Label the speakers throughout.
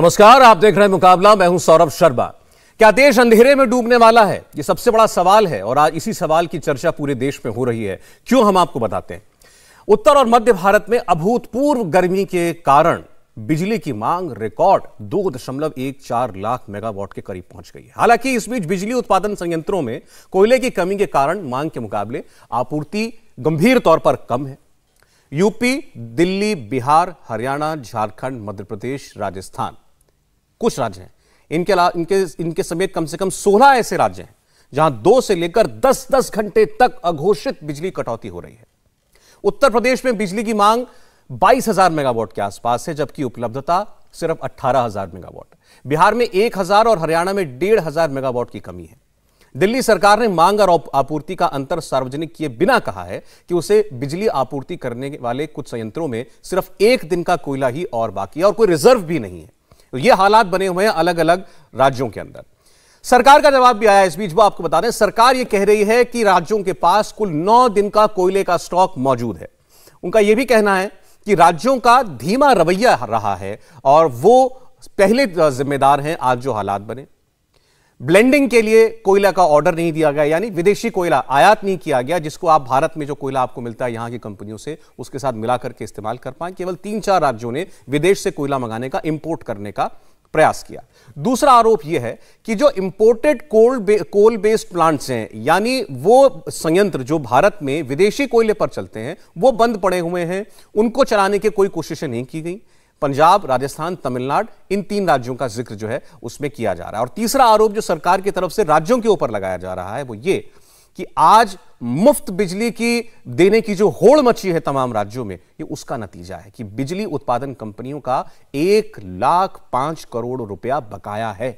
Speaker 1: नमस्कार आप देख रहे हैं मुकाबला मैं हूं सौरभ शर्मा क्या देश अंधेरे में डूबने वाला है यह सबसे बड़ा सवाल है और आज इसी सवाल की चर्चा पूरे देश में हो रही है क्यों हम आपको बताते हैं उत्तर और मध्य भारत में अभूतपूर्व गर्मी के कारण बिजली की मांग रिकॉर्ड दो दशमलव एक चार लाख मेगावाट के करीब पहुंच गई है हालांकि इस बीच बिजली उत्पादन संयंत्रों में कोयले की कमी के कारण मांग के मुकाबले आपूर्ति गंभीर तौर पर कम है यूपी दिल्ली बिहार हरियाणा झारखंड मध्य प्रदेश राजस्थान कुछ राज्य हैं इनके इनके इनके समेत कम से कम सोलह ऐसे राज्य हैं जहां दो से लेकर दस दस घंटे तक अघोषित बिजली कटौती हो रही है उत्तर प्रदेश में बिजली की मांग बाईस हजार मेगावाट के आसपास है जबकि उपलब्धता सिर्फ अट्ठारह हजार मेगावाट बिहार में एक हजार और हरियाणा में डेढ़ हजार मेगावाट की कमी है दिल्ली सरकार ने मांग और आपूर्ति का अंतर सार्वजनिक किए बिना कहा है कि उसे बिजली आपूर्ति करने वाले कुछ संयंत्रों में सिर्फ एक दिन का कोयला ही और बाकी है और कोई रिजर्व भी नहीं है तो ये हालात बने हुए हैं अलग अलग राज्यों के अंदर सरकार का जवाब भी आया इस बीच वो आपको बता दें सरकार ये कह रही है कि राज्यों के पास कुल नौ दिन का कोयले का स्टॉक मौजूद है उनका यह भी कहना है कि राज्यों का धीमा रवैया रहा है और वो पहले जिम्मेदार हैं आज जो हालात बने ब्लेंडिंग के लिए कोयला का ऑर्डर नहीं दिया गया यानी विदेशी कोयला आयात नहीं किया गया जिसको आप भारत में जो कोयला आपको मिलता है यहां की कंपनियों से उसके साथ मिला करके इस्तेमाल कर पाए केवल तीन चार राज्यों ने विदेश से कोयला मंगाने का इंपोर्ट करने का प्रयास किया दूसरा आरोप यह है कि जो imported coal base, coal based plants हैं यानी वो संयंत्र जो भारत में विदेशी कोयले पर चलते हैं वो बंद पड़े हुए हैं उनको चलाने की कोई कोशिशें नहीं की गई पंजाब राजस्थान तमिलनाडु इन तीन राज्यों का जिक्र जो है उसमें किया जा रहा है और तीसरा आरोप जो सरकार की तरफ से राज्यों के ऊपर लगाया जा रहा है वो ये कि आज मुफ्त बिजली की देने की जो होड़ मची है तमाम राज्यों में ये उसका नतीजा है कि बिजली उत्पादन कंपनियों का एक लाख पांच करोड़ रुपया बकाया है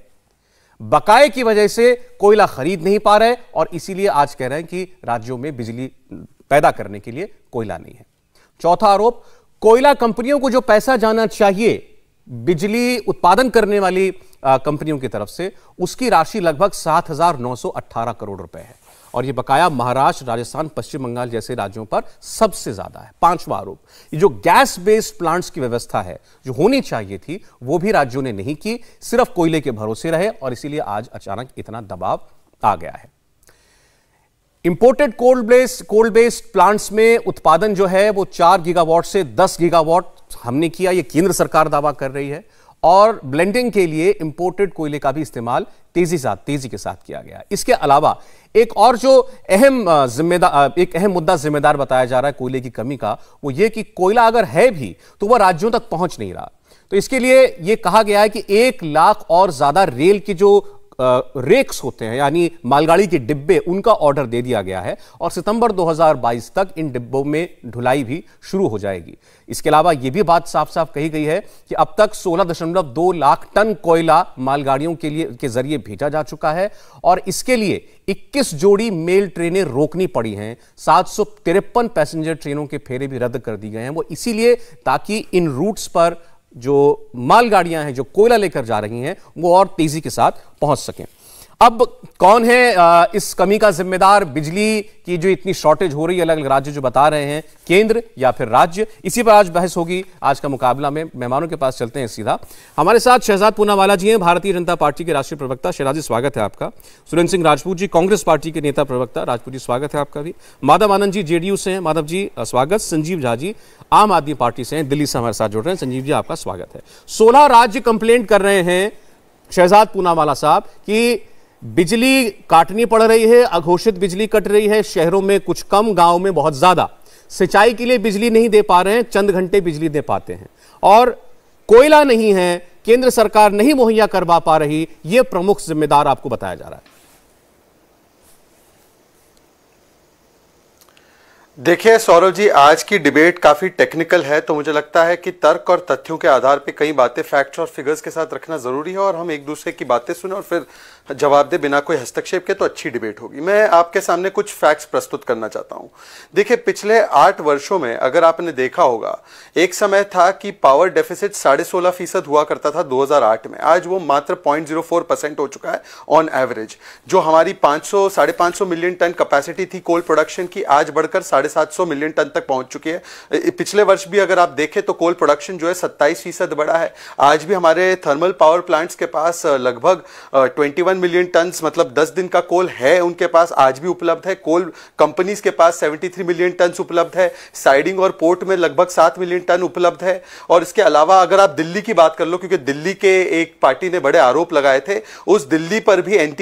Speaker 1: बकाए की वजह से कोयला खरीद नहीं पा रहे और इसीलिए आज कह रहे हैं कि राज्यों में बिजली पैदा करने के लिए कोयला नहीं है चौथा आरोप कोयला कंपनियों को जो पैसा जाना चाहिए बिजली उत्पादन करने वाली कंपनियों की तरफ से उसकी राशि लगभग 7,918 करोड़ रुपए है और ये बकाया महाराष्ट्र राजस्थान पश्चिम बंगाल जैसे राज्यों पर सबसे ज्यादा है पांचवा आरोप ये जो गैस बेस्ड प्लांट्स की व्यवस्था है जो होनी चाहिए थी वो भी राज्यों ने नहीं की सिर्फ कोयले के भरोसे रहे और इसीलिए आज अचानक इतना दबाव आ गया है imported coal base coal based plants में उत्पादन जो है वो चार गीगावाट से दस गीगावाट हमने किया ये केंद्र सरकार दावा कर रही है और ब्लेंडिंग के लिए इंपोर्टेड कोयले का भी इस्तेमाल तेजी साथ तेजी के साथ किया गया इसके अलावा एक और जो अहम जिम्मेदार एक अहम मुद्दा जिम्मेदार बताया जा रहा है कोयले की कमी का वो ये कि कोयला अगर है भी तो वह राज्यों तक पहुंच नहीं रहा तो इसके लिए यह कहा गया है कि एक लाख और ज्यादा रेल की जो रेक्स होते हैं यानी मालगाड़ी के डिब्बे उनका ऑर्डर दे दिया गया है और सितंबर 2022 तक इन डिब्बों में ढुलाई भी शुरू हो जाएगी इसके अलावा यह भी बात साफ साफ कही गई है कि अब तक 16.2 लाख टन कोयला मालगाड़ियों के लिए के जरिए भेजा जा चुका है और इसके लिए 21 जोड़ी मेल ट्रेनें रोकनी पड़ी हैं सात पैसेंजर ट्रेनों के फेरे भी रद्द कर दिए गए हैं वो इसीलिए ताकि इन रूट्स पर जो मालगाड़ियां हैं जो कोयला लेकर जा रही हैं वो और तेजी के साथ पहुंच सकें अब कौन है इस कमी का जिम्मेदार बिजली की जो इतनी शॉर्टेज हो रही है अलग अलग राज्य जो बता रहे हैं केंद्र या फिर राज्य इसी पर आज बहस होगी आज का मुकाबला में मेहमानों के पास चलते हैं सीधा हमारे साथ शहजाद पूनावाला जी हैं भारतीय जनता पार्टी के राष्ट्रीय प्रवक्ता शहजाद जी स्वागत है आपका सुरेंद्र सिंह राजपूत जी कांग्रेस पार्टी के नेता प्रवक्ता राजपूत जी स्वागत है आपका भी माधव आनंद जी जेडीयू से हैं माधव जी स्वागत संजीव झा जी आम आदमी पार्टी से हैं दिल्ली से हमारे साथ जुड़ रहे हैं संजीव जी आपका स्वागत है सोलह राज्य कंप्लेंट कर रहे हैं शहजाद पूनावाला साहब कि बिजली काटनी पड़ रही है अघोषित बिजली कट रही है शहरों में कुछ कम गांव में बहुत ज़्यादा सिंचाई के लिए बिजली नहीं दे पा रहे हैं चंद घंटे बिजली दे पाते हैं और कोयला नहीं है केंद्र सरकार नहीं मुहैया करवा पा रही ये प्रमुख जिम्मेदार आपको बताया जा रहा है
Speaker 2: देखिए सौरभ जी आज की डिबेट काफ़ी टेक्निकल है तो मुझे लगता है कि तर्क और तथ्यों के आधार पर कई बातें फैक्ट्स और फिगर्स के साथ रखना ज़रूरी है और हम एक दूसरे की बातें सुने और फिर जवाब दे बिना कोई हस्तक्षेप के तो अच्छी डिबेट होगी मैं आपके सामने कुछ फैक्ट्स प्रस्तुत करना चाहता हूं देखिए पिछले आठ वर्षों में अगर आपने देखा होगा एक समय था कि पावर डेफिसिट साढ़े सोलह फीसद हुआ करता था 2008 में आज वो मात्र पॉइंट जीरो फोर परसेंट हो चुका है ऑन एवरेज जो हमारी पांच सौ साढ़े पांच सौ मिलियन टन कैपेसिटी थी कोल प्रोडक्शन की आज बढ़कर साढ़े सात सौ मिलियन टन तक पहुंच चुकी है पिछले वर्ष भी अगर आप देखें तो कोल प्रोडक्शन जो है सत्ताईस फीसद बढ़ा है आज भी हमारे थर्मल पावर प्लांट्स के पास लगभग ट्वेंटी सेवन मिलियन टन्स मतलब दस दिन का कोल है उनके पास आज भी उपलब्ध है कोल कंपनीज के पास सेवेंटी थ्री मिलियन टन्स उपलब्ध है साइडिंग और पोर्ट में लगभग सात मिलियन टन उपलब्ध है और इसके अलावा अगर आप दिल्ली की बात कर लो क्योंकि दिल्ली के एक पार्टी ने बड़े आरोप लगाए थे उस दिल्ली पर भी एन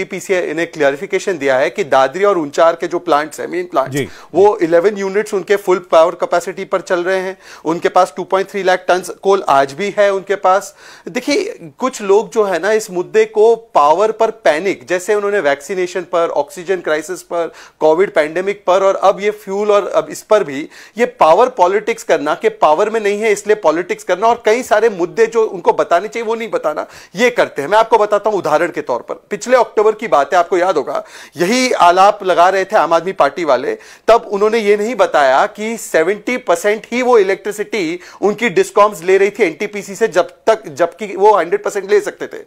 Speaker 2: ने क्लियरिफिकेशन दिया है कि दादरी और उंचार के जो प्लांट है मेन प्लांट वो इलेवन यूनिट्स उनके फुल पावर कैपेसिटी पर चल रहे हैं उनके पास two point three lakh ton coal आज भी है उनके पास देखिए कुछ लोग जो है ना इस मुद्दे को पावर पर पैनिक जैसे उन्होंने वैक्सीनेशन पर ऑक्सीजन क्राइसिस पर कोविड पैंडेमिक पर और अब ये फ्यूल और अब इस पर भी ये पावर पॉलिटिक्स करना कि पावर में नहीं है इसलिए पॉलिटिक्स करना और कई सारे मुद्दे जो उनको बताने चाहिए वो नहीं बताना ये करते हैं मैं आपको बताता हूं उदाहरण के तौर पर पिछले अक्टूबर की बात है आपको याद होगा यही आलाप लगा रहे थे आम आदमी पार्टी वाले तब उन्होंने ये नहीं बताया कि सेवेंटी परसेंट ही वो इलेक्ट्रिसिटी उनकी डिस्कॉम्स ले रही थी एनटीपीसी से जब तक जबकि वो हंड्रेड परसेंट ले सकते थे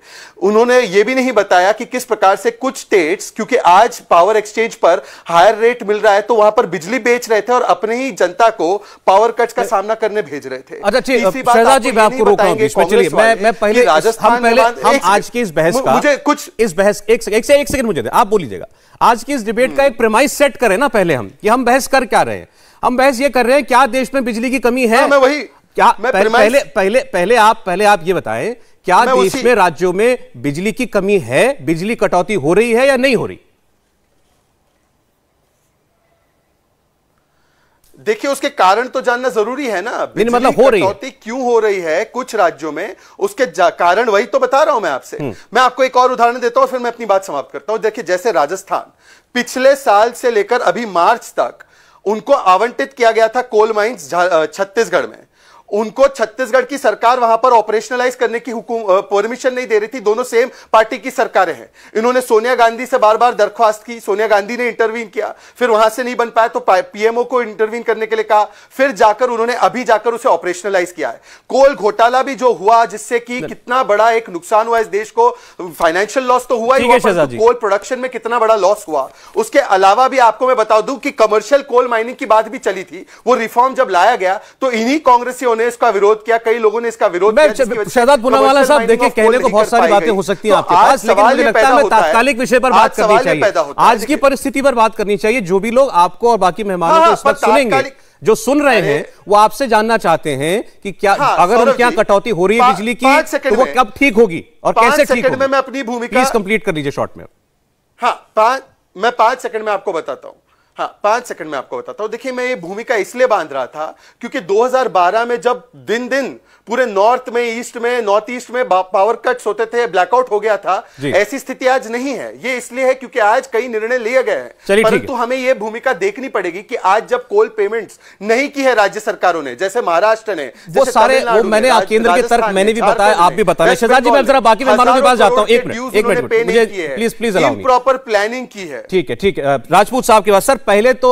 Speaker 2: उन्होंने ये भी नहीं बताया कि किस प्रकार से कुछ स्टेट्स क्योंकि आज पावर एक्सचेंज पर हायर रेट मिल रहा है तो वहां पर बिजली बेच रहे थे और अपने ही जनता को पावर कट का सामना करने भेज रहे थे अच्छा जी मैं आपको रोक मैं मैं पहले हम पहले हम आज की
Speaker 1: इस बहस का मुझे कुछ इस बहस एक सेकंड एक सेकंड मुझे आप बोलिएगा आज की इस डिबेट का एक प्रेमाइस सेट करें ना पहले हम कि हम बहस कर क्या रहे हैं हम बहस ये कर रहे हैं क्या देश में बिजली की कमी है हाँ, मैं वही
Speaker 3: क्या मैं पहले
Speaker 1: पहले पहले आप पहले आप ये बताएं क्या देश उसी... में राज्यों में बिजली की कमी है बिजली कटौती हो रही है या नहीं हो रही देखिए उसके कारण तो जानना जरूरी
Speaker 2: है ना मतलब बिजली मतलब हो रही है क्यों हो रही है कुछ राज्यों में उसके कारण वही तो बता रहा हूं मैं आपसे हम्म। मैं आपको एक और उदाहरण देता हूं फिर मैं अपनी बात समाप्त करता हूं देखिए जैसे राजस्थान पिछले साल से लेकर अभी मार्च तक उनको आवंटित किया गया था कोल माइंस छत्तीसगढ़ में उनको छत्तीसगढ़ की सरकार वहां पर ऑपरेशनलाइज करने की परमिशन नहीं दे रही थी दोनों सेम पार्टी की सरकारें हैं इन्होंने सोनिया गांधी से बार बार दरख्वास्त की सोनिया गांधी ने इंटरवीन किया फिर वहां से नहीं बन पाया तो पीएमओ को इंटरवीन करने के लिए कहा फिर जाकर उन्होंने अभी जाकर उसे ऑपरेशनलाइज किया है कोल घोटाला भी जो हुआ जिससे कि कितना बड़ा एक नुकसान हुआ इस देश को फाइनेंशियल लॉस तो हुआ ही कोल प्रोडक्शन में कितना बड़ा लॉस हुआ उसके अलावा भी आपको मैं बता दू कि कमर्शियल कोल माइनिंग की बात भी चली थी वो रिफॉर्म जब लाया गया तो इन्हीं कांग्रेसियों ने इसका विरोध किया कई लोगों ने इसका विरोध किया पुनावाला साहब देखिए
Speaker 1: कहने को बहुत सारी बातें हो सकती हैं आपके पास लेकिन मुझे है तात्कालिक विषय पर बात करनी चाहिए आज की परिस्थिति पर बात करनी चाहिए जो भी लोग आपको और बाकी मेहमानों हाँ, को हाँ, सुनेंगे जो सुन रहे हैं वो आपसे जानना चाहते हैं कि क्या हाँ, अगर उनके यहाँ कटौती हो रही है बिजली की तो वो कब ठीक होगी और कैसे ठीक होगी? मैं अपनी भूमिका कंप्लीट कर लीजिए शॉर्ट में
Speaker 2: हाँ पांच मैं पांच सेकंड में आपको बताता हूं हाँ पांच सेकंड में आपको बताता हूं देखिए मैं ये भूमिका इसलिए बांध रहा था क्योंकि 2012 में जब दिन दिन पूरे नॉर्थ में ईस्ट में नॉर्थ ईस्ट में पावर कट्स होते थे ब्लैकआउट हो गया था ऐसी स्थिति आज नहीं है ये इसलिए है क्योंकि आज कई निर्णय लिए गए हैं परंतु हमें यह भूमिका देखनी पड़ेगी कि आज जब कोल पेमेंट्स नहीं की है राज्य सरकारों ने जैसे महाराष्ट्र ने वो सारे वो मैंने केंद्र के तर्क मैंने भी बताया आप भी बताया शहजाद जी मैं जरा बाकी मेहमानों के पास जाता हूँ एक मिनट एक मिनट प्लीज प्लीज प्लानिंग की है
Speaker 1: ठीक है ठीक है राजपूत साहब के पास सर पहले तो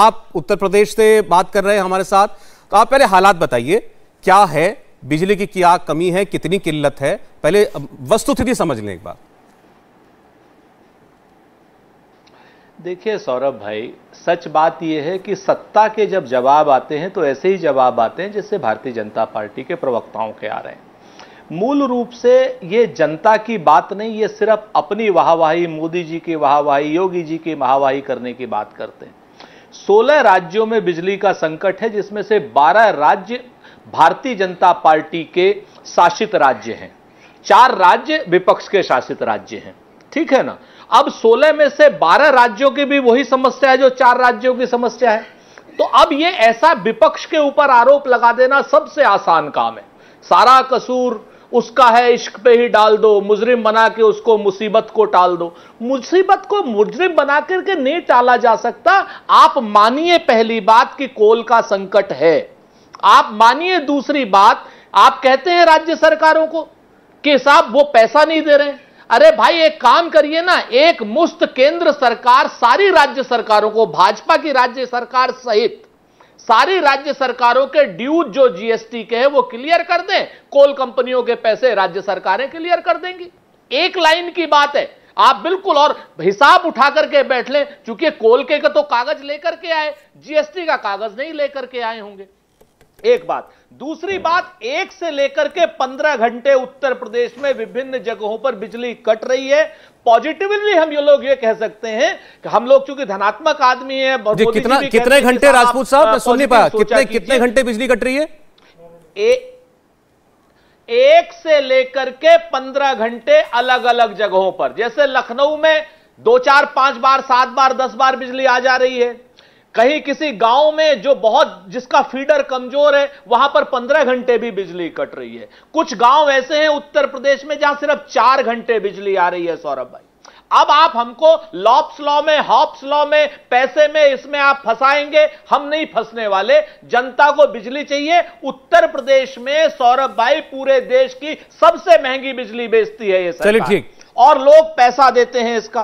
Speaker 1: आप उत्तर प्रदेश से बात कर रहे हैं हमारे साथ तो आप पहले हालात बताइए क्या है बिजली की क्या कमी है कितनी किल्लत है पहले वस्तुस्थिति समझ लें एक बार
Speaker 4: देखिए सौरभ भाई सच बात यह है कि सत्ता के जब जवाब आते हैं तो ऐसे ही जवाब आते हैं जैसे भारतीय जनता पार्टी के प्रवक्ताओं के आ रहे हैं मूल रूप से ये जनता की बात नहीं ये सिर्फ अपनी वाहवाही मोदी जी की वाहवाही योगी जी की वाहवाही करने की बात करते हैं सोलह राज्यों में बिजली का संकट है जिसमें से बारह राज्य भारतीय जनता पार्टी के शासित राज्य हैं चार राज्य विपक्ष के शासित राज्य हैं ठीक है ना अब 16 में से 12 राज्यों की भी वही समस्या है जो चार राज्यों की समस्या है तो अब ये ऐसा विपक्ष के ऊपर आरोप लगा देना सबसे आसान काम है सारा कसूर उसका है इश्क पे ही डाल दो मुजरिम बना के उसको मुसीबत को टाल दो मुसीबत को मुजरिम बना करके नहीं टाला जा सकता आप मानिए पहली बात कि कोल का संकट है आप मानिए दूसरी बात आप कहते हैं राज्य सरकारों को कि साहब वो पैसा नहीं दे रहे हैं अरे भाई एक काम करिए ना एक मुस्त केंद्र सरकार सारी राज्य सरकारों को भाजपा की राज्य सरकार सहित सारी राज्य सरकारों के ड्यूज जो जीएसटी के हैं वो क्लियर कर दें कोल कंपनियों के पैसे राज्य सरकारें क्लियर कर देंगी एक लाइन की बात है आप बिल्कुल और हिसाब उठा करके बैठ लें चूंकि कोल के तो कागज लेकर के आए जीएसटी का कागज नहीं लेकर के आए होंगे एक बात दूसरी बात एक से लेकर के पंद्रह घंटे उत्तर प्रदेश में विभिन्न जगहों पर बिजली कट रही है पॉजिटिवली हम ये लोग ये कह सकते हैं कि हम लोग चूंकि धनात्मक आदमी है कितना कितने घंटे राजपूत साहब मैं सुन नहीं पाया कितने
Speaker 1: कितने घंटे बिजली कट रही है
Speaker 4: ए, एक से लेकर के पंद्रह घंटे अलग अलग जगहों पर जैसे लखनऊ में दो चार पांच बार सात बार दस बार बिजली आ जा रही है कहीं किसी गांव में जो बहुत जिसका फीडर कमजोर है वहां पर पंद्रह घंटे भी बिजली कट रही है कुछ गांव ऐसे हैं उत्तर प्रदेश में जहां सिर्फ चार घंटे बिजली आ रही है सौरभ भाई अब आप हमको लॉप्स लॉ में हॉप्स लॉ में पैसे में इसमें आप फंसाएंगे हम नहीं फंसने वाले जनता को बिजली चाहिए उत्तर प्रदेश में सौरभ भाई पूरे देश की सबसे महंगी बिजली बेचती है ये चलिए ठीक और लोग पैसा देते हैं इसका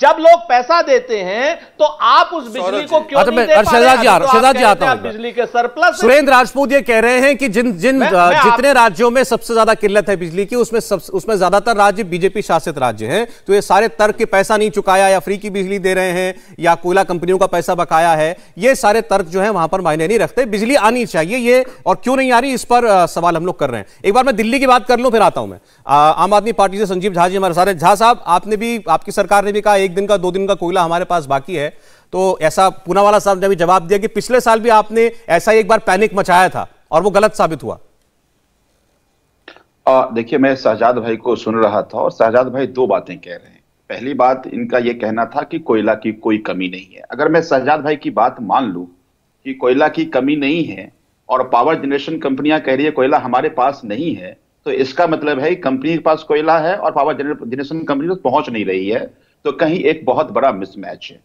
Speaker 4: जब लोग पैसा देते हैं तो आप उस बिजली को क्यों अच्छा, नहीं दे पा रहे हैं रहा तो जी आता हूं बिजली के सरप्लस सुरेंद्र राजपूत
Speaker 1: ये कह रहे हैं कि जिन जिन जितने राज्यों में सबसे ज्यादा किल्लत है बिजली की उसमें उसमें ज्यादातर राज्य बीजेपी शासित राज्य हैं तो ये सारे तर्क के पैसा नहीं चुकाया या फ्री की बिजली दे रहे हैं या कोयला कंपनियों का पैसा बकाया है ये सारे तर्क जो है वहां पर मायने नहीं रखते बिजली आनी चाहिए ये और क्यों नहीं आ रही इस पर सवाल हम लोग कर रहे हैं एक बार मैं दिल्ली की बात कर लूं फिर आता हूं मैं आम आदमी पार्टी से संजीव झा जी हमारे सारे झा साहब आपने भी आपकी सरकार ने भी कहा एक दिन का दो दिन का कोयला हमारे पास बाकी है तो ऐसा पूनावाला साहब ने भी जवाब दिया कि पिछले साल भी आपने ऐसा एक बार पैनिक मचाया था और वो गलत साबित हुआ
Speaker 3: देखिए मैं शहजाद भाई को सुन रहा था और शहजाद भाई दो बातें कह रहे हैं पहली बात इनका यह कहना था कि कोयला की कोई कमी नहीं है अगर मैं शहजाद भाई की बात मान लू कि कोयला की कमी नहीं है और पावर जनरेशन कंपनियां कह रही है कोयला हमारे पास नहीं है तो इसका मतलब है कंपनी के पास कोयला है और पावर जनरेशन कंपनी तक तो पहुंच नहीं रही है तो कहीं एक बहुत बड़ा मिसमैच है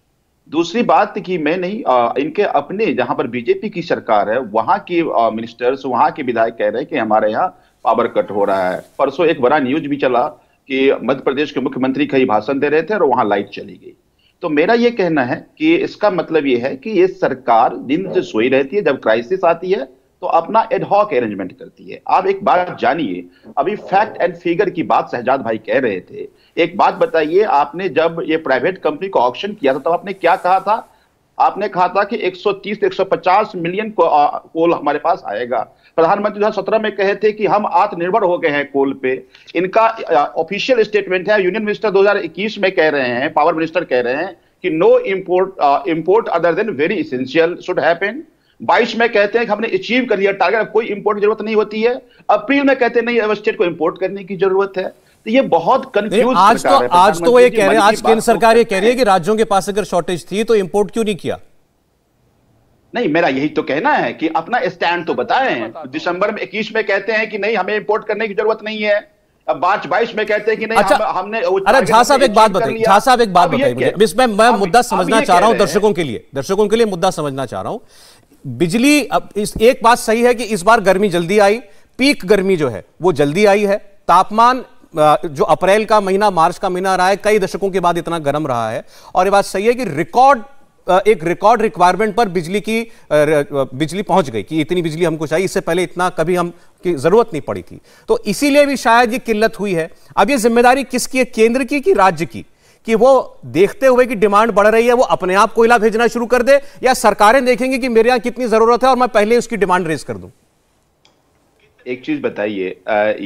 Speaker 3: दूसरी बात कि मैं नहीं आ, इनके अपने जहां पर बीजेपी की सरकार है वहां की मिनिस्टर्स वहां के विधायक कह रहे हैं कि हमारे यहाँ पावर कट हो रहा है परसों एक बड़ा न्यूज भी चला कि मध्य प्रदेश के मुख्यमंत्री कहीं भाषण दे रहे थे और वहां लाइट चली गई तो मेरा यह कहना है कि इसका मतलब यह है कि ये सरकार दिन से सोई रहती है जब क्राइसिस आती है तो अपना एडहॉक अरेंजमेंट करती है आप एक बात जानिए अभी फैक्ट एंड फिगर की बात सहजाद भाई कह रहे थे एक बात बताइए आपने जब ये प्राइवेट कंपनी को ऑप्शन किया था तब तो आपने क्या कहा था आपने कहा था कि 130 150 मिलियन को, आ, कोल हमारे पास आएगा प्रधानमंत्री दो सत्रह में कहे थे कि हम आत्मनिर्भर हो गए हैं कोल पे इनका ऑफिशियल स्टेटमेंट है यूनियन मिनिस्टर 2021 में कह रहे हैं पावर मिनिस्टर कह रहे हैं कि no import import other than very essential should happen बाईस में कहते हैं कि हमने अचीव कर लिया टारगेट अब कोई इंपोर्ट जरूरत नहीं होती है अप्रैल में कहते हैं नहीं स्टेट को इंपोर्ट करने की जरूरत है तो ये बहुत कंफ्यूज तो- आज तो आज तो ये कह रहे हैं आज केंद्र सरकार ये कह रही है कि राज्यों के पास अगर शॉर्टेज थी तो इंपोर्ट क्यों नहीं किया नहीं मेरा यही तो कहना है कि अपना स्टैंड तो बताएं दिसंबर में इक्कीस में कहते हैं कि नहीं हमें इंपोर्ट करने की जरूरत नहीं है अब मार्च बाईस में कहते हैं कि नहीं अच्छा, हम, हमने अरे झा साहब एक बात बताइए झा साहब एक बात बताइए
Speaker 1: मैं मुद्दा समझना चाह रहा हूं दर्शकों के लिए दर्शकों के लिए मुद्दा समझना चाह रहा हूं बिजली अब इस एक बात सही है कि इस बार गर्मी जल्दी आई पीक गर्मी जो है वो जल्दी आई है तापमान जो अप्रैल का महीना मार्च का महीना रहा है कई दशकों के बाद इतना गर्म रहा है और ये बात सही है कि रिकॉर्ड एक रिकॉर्ड रिक्वायरमेंट पर बिजली की बिजली पहुंच गई कि इतनी बिजली हमको चाहिए इससे पहले इतना कभी हम की जरूरत नहीं पड़ी थी तो इसीलिए भी शायद ये किल्लत हुई है अब ये जिम्मेदारी किसकी है केंद्र की कि राज्य की कि वो देखते हुए कि डिमांड बढ़ रही है वो अपने आप कोयला भेजना शुरू कर दे या सरकारें देखेंगे कि मेरे यहाँ कितनी जरूरत है और मैं पहले उसकी डिमांड रेज कर दूं
Speaker 3: एक चीज बताइए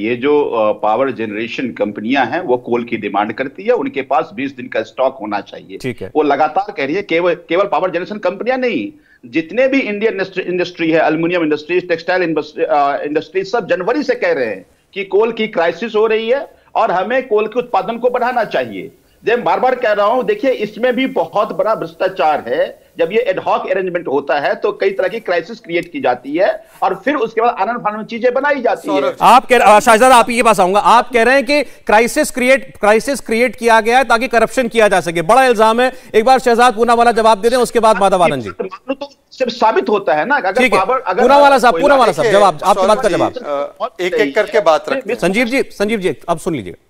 Speaker 3: ये जो पावर जनरेशन कंपनियां हैं वो कोल की डिमांड करती है उनके पास 20 दिन का स्टॉक होना चाहिए ठीक है वो लगातार कह रही है केवल केवल पावर जनरेशन कंपनियां नहीं जितने भी इंडियन इंडस्ट्री है अल्मोनियम इंडस्ट्री टेक्सटाइल इंडस्ट्री सब जनवरी से कह रहे हैं कि कोल की क्राइसिस हो रही है और हमें कोल के उत्पादन को बढ़ाना चाहिए मैं बार बार कह रहा हूं देखिए इसमें भी बहुत बड़ा भ्रष्टाचार है जब ये एडहॉक अरेंजमेंट होता है तो कई तरह की क्राइसिस क्रिएट की जाती है और फिर उसके बाद आनंद फानंद चीजें बनाई जाती है आप
Speaker 1: कह शाहजाद आप ये पास आऊंगा आप कह रहे हैं कि क्राइसिस क्रिएट क्राइसिस क्रिएट किया गया है ताकि करप्शन किया जा सके बड़ा इल्जाम है एक बार शहजाद पूना वाला जवाब दे दें उसके बाद हाँ, माधव आनंद जी तो
Speaker 3: सिर्फ साबित होता है ना अगर वाला साहब वाला साहब जवाब आपकी बात का जवाब एक एक करके बात रखते संजीव
Speaker 1: जी संजीव जी आप सुन लीजिएगा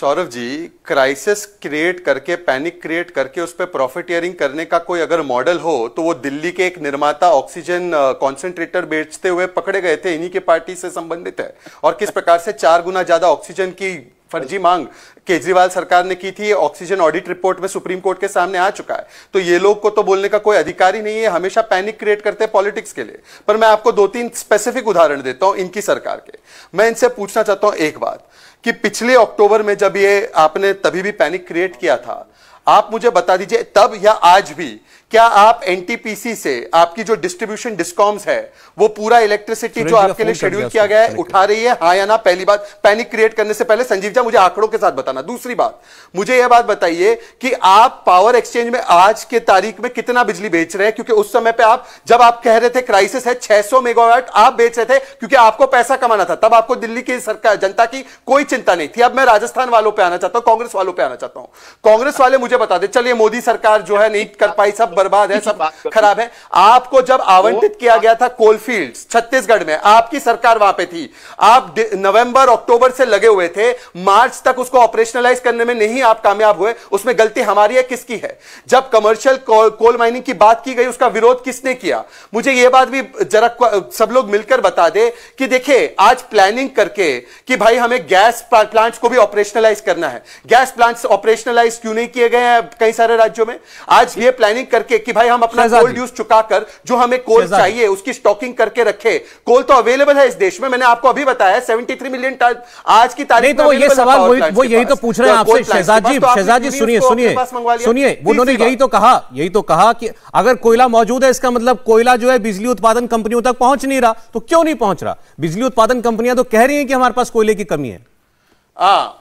Speaker 2: सौरभ जी क्राइसिस क्रिएट करके पैनिक क्रिएट करके उस पर प्रॉफिट एयरिंग करने का कोई अगर मॉडल हो तो वो दिल्ली के एक निर्माता ऑक्सीजन कॉन्सेंट्रेटर बेचते हुए पकड़े गए थे इन्हीं के पार्टी से संबंधित है और किस प्रकार से चार गुना ज्यादा ऑक्सीजन की फर्जी मांग केजरीवाल सरकार ने की थी ऑक्सीजन ऑडिट रिपोर्ट में सुप्रीम कोर्ट के सामने आ चुका है तो ये लोग को तो बोलने का कोई अधिकार ही नहीं है हमेशा पैनिक क्रिएट करते हैं पॉलिटिक्स के लिए पर मैं आपको दो तीन स्पेसिफिक उदाहरण देता हूं इनकी सरकार के मैं इनसे पूछना चाहता हूं एक बात कि पिछले अक्टूबर में जब ये आपने तभी भी पैनिक क्रिएट किया था आप मुझे बता दीजिए तब या आज भी क्या आप एनटीपीसी से आपकी जो डिस्ट्रीब्यूशन डिस्कॉम्स है वो पूरा इलेक्ट्रिसिटी जो आपके लिए शेड्यूल किया गया है उठा रही है हाँ या ना पहली बात पैनिक क्रिएट करने से पहले संजीव झा मुझे आंकड़ों के साथ बताना दूसरी बात मुझे यह बात बताइए कि आप पावर एक्सचेंज में आज के तारीख में कितना बिजली बेच रहे हैं क्योंकि उस समय पर आप जब आप कह रहे थे क्राइसिस है छह मेगावाट आप बेच रहे थे क्योंकि आपको पैसा कमाना था तब आपको दिल्ली की सरकार जनता की कोई चिंता नहीं थी अब मैं राजस्थान वालों पर आना चाहता हूं कांग्रेस वालों पर आना चाहता हूं कांग्रेस वाले मुझे मुझे बता दे चलिए मोदी सरकार जो है नहीं कर पाई सब बर्बाद है सब खराब है आपको जब आवंटित तो किया गया था कोलफील्ड छत्तीसगढ़ में आपकी सरकार वहां पे थी आप नवंबर अक्टूबर से लगे हुए थे मार्च तक उसको ऑपरेशनलाइज करने में नहीं आप कामयाब हुए उसमें गलती हमारी है किसकी है जब कमर्शियल कोल माइनिंग की बात की गई उसका विरोध किसने किया मुझे यह बात भी जरा सब लोग मिलकर बता दे कि देखिए आज प्लानिंग करके कि भाई हमें गैस प्लांट्स को भी ऑपरेशनलाइज करना है गैस प्लांट्स ऑपरेशनलाइज क्यों नहीं किए गए हैं कई सारे राज्यों में आज ये प्लानिंग करके कि भाई हम अपना कोल ड्यूज कर जो हमें कोल चाहिए उसकी स्टॉकिंग करके रखे कोल तो अवेलेबल है इस देश में मैंने आपको अभी बताया सेवेंटी थ्री मिलियन टन आज की तारीख तो ये सवाल वो यही तो पूछ रहे हैं आपसे शहजाद जी तो सुनिए सुनिए सुनिए उन्होंने यही तो कहा
Speaker 1: यही तो कहा कि अगर कोयला मौजूद है इसका मतलब कोयला जो है बिजली उत्पादन कंपनियों तक पहुंच नहीं रहा तो क्यों नहीं पहुंच रहा बिजली उत्पादन कंपनियां तो कह रही हैं कि हमारे पास कोयले की कमी है
Speaker 2: आ, हाँ,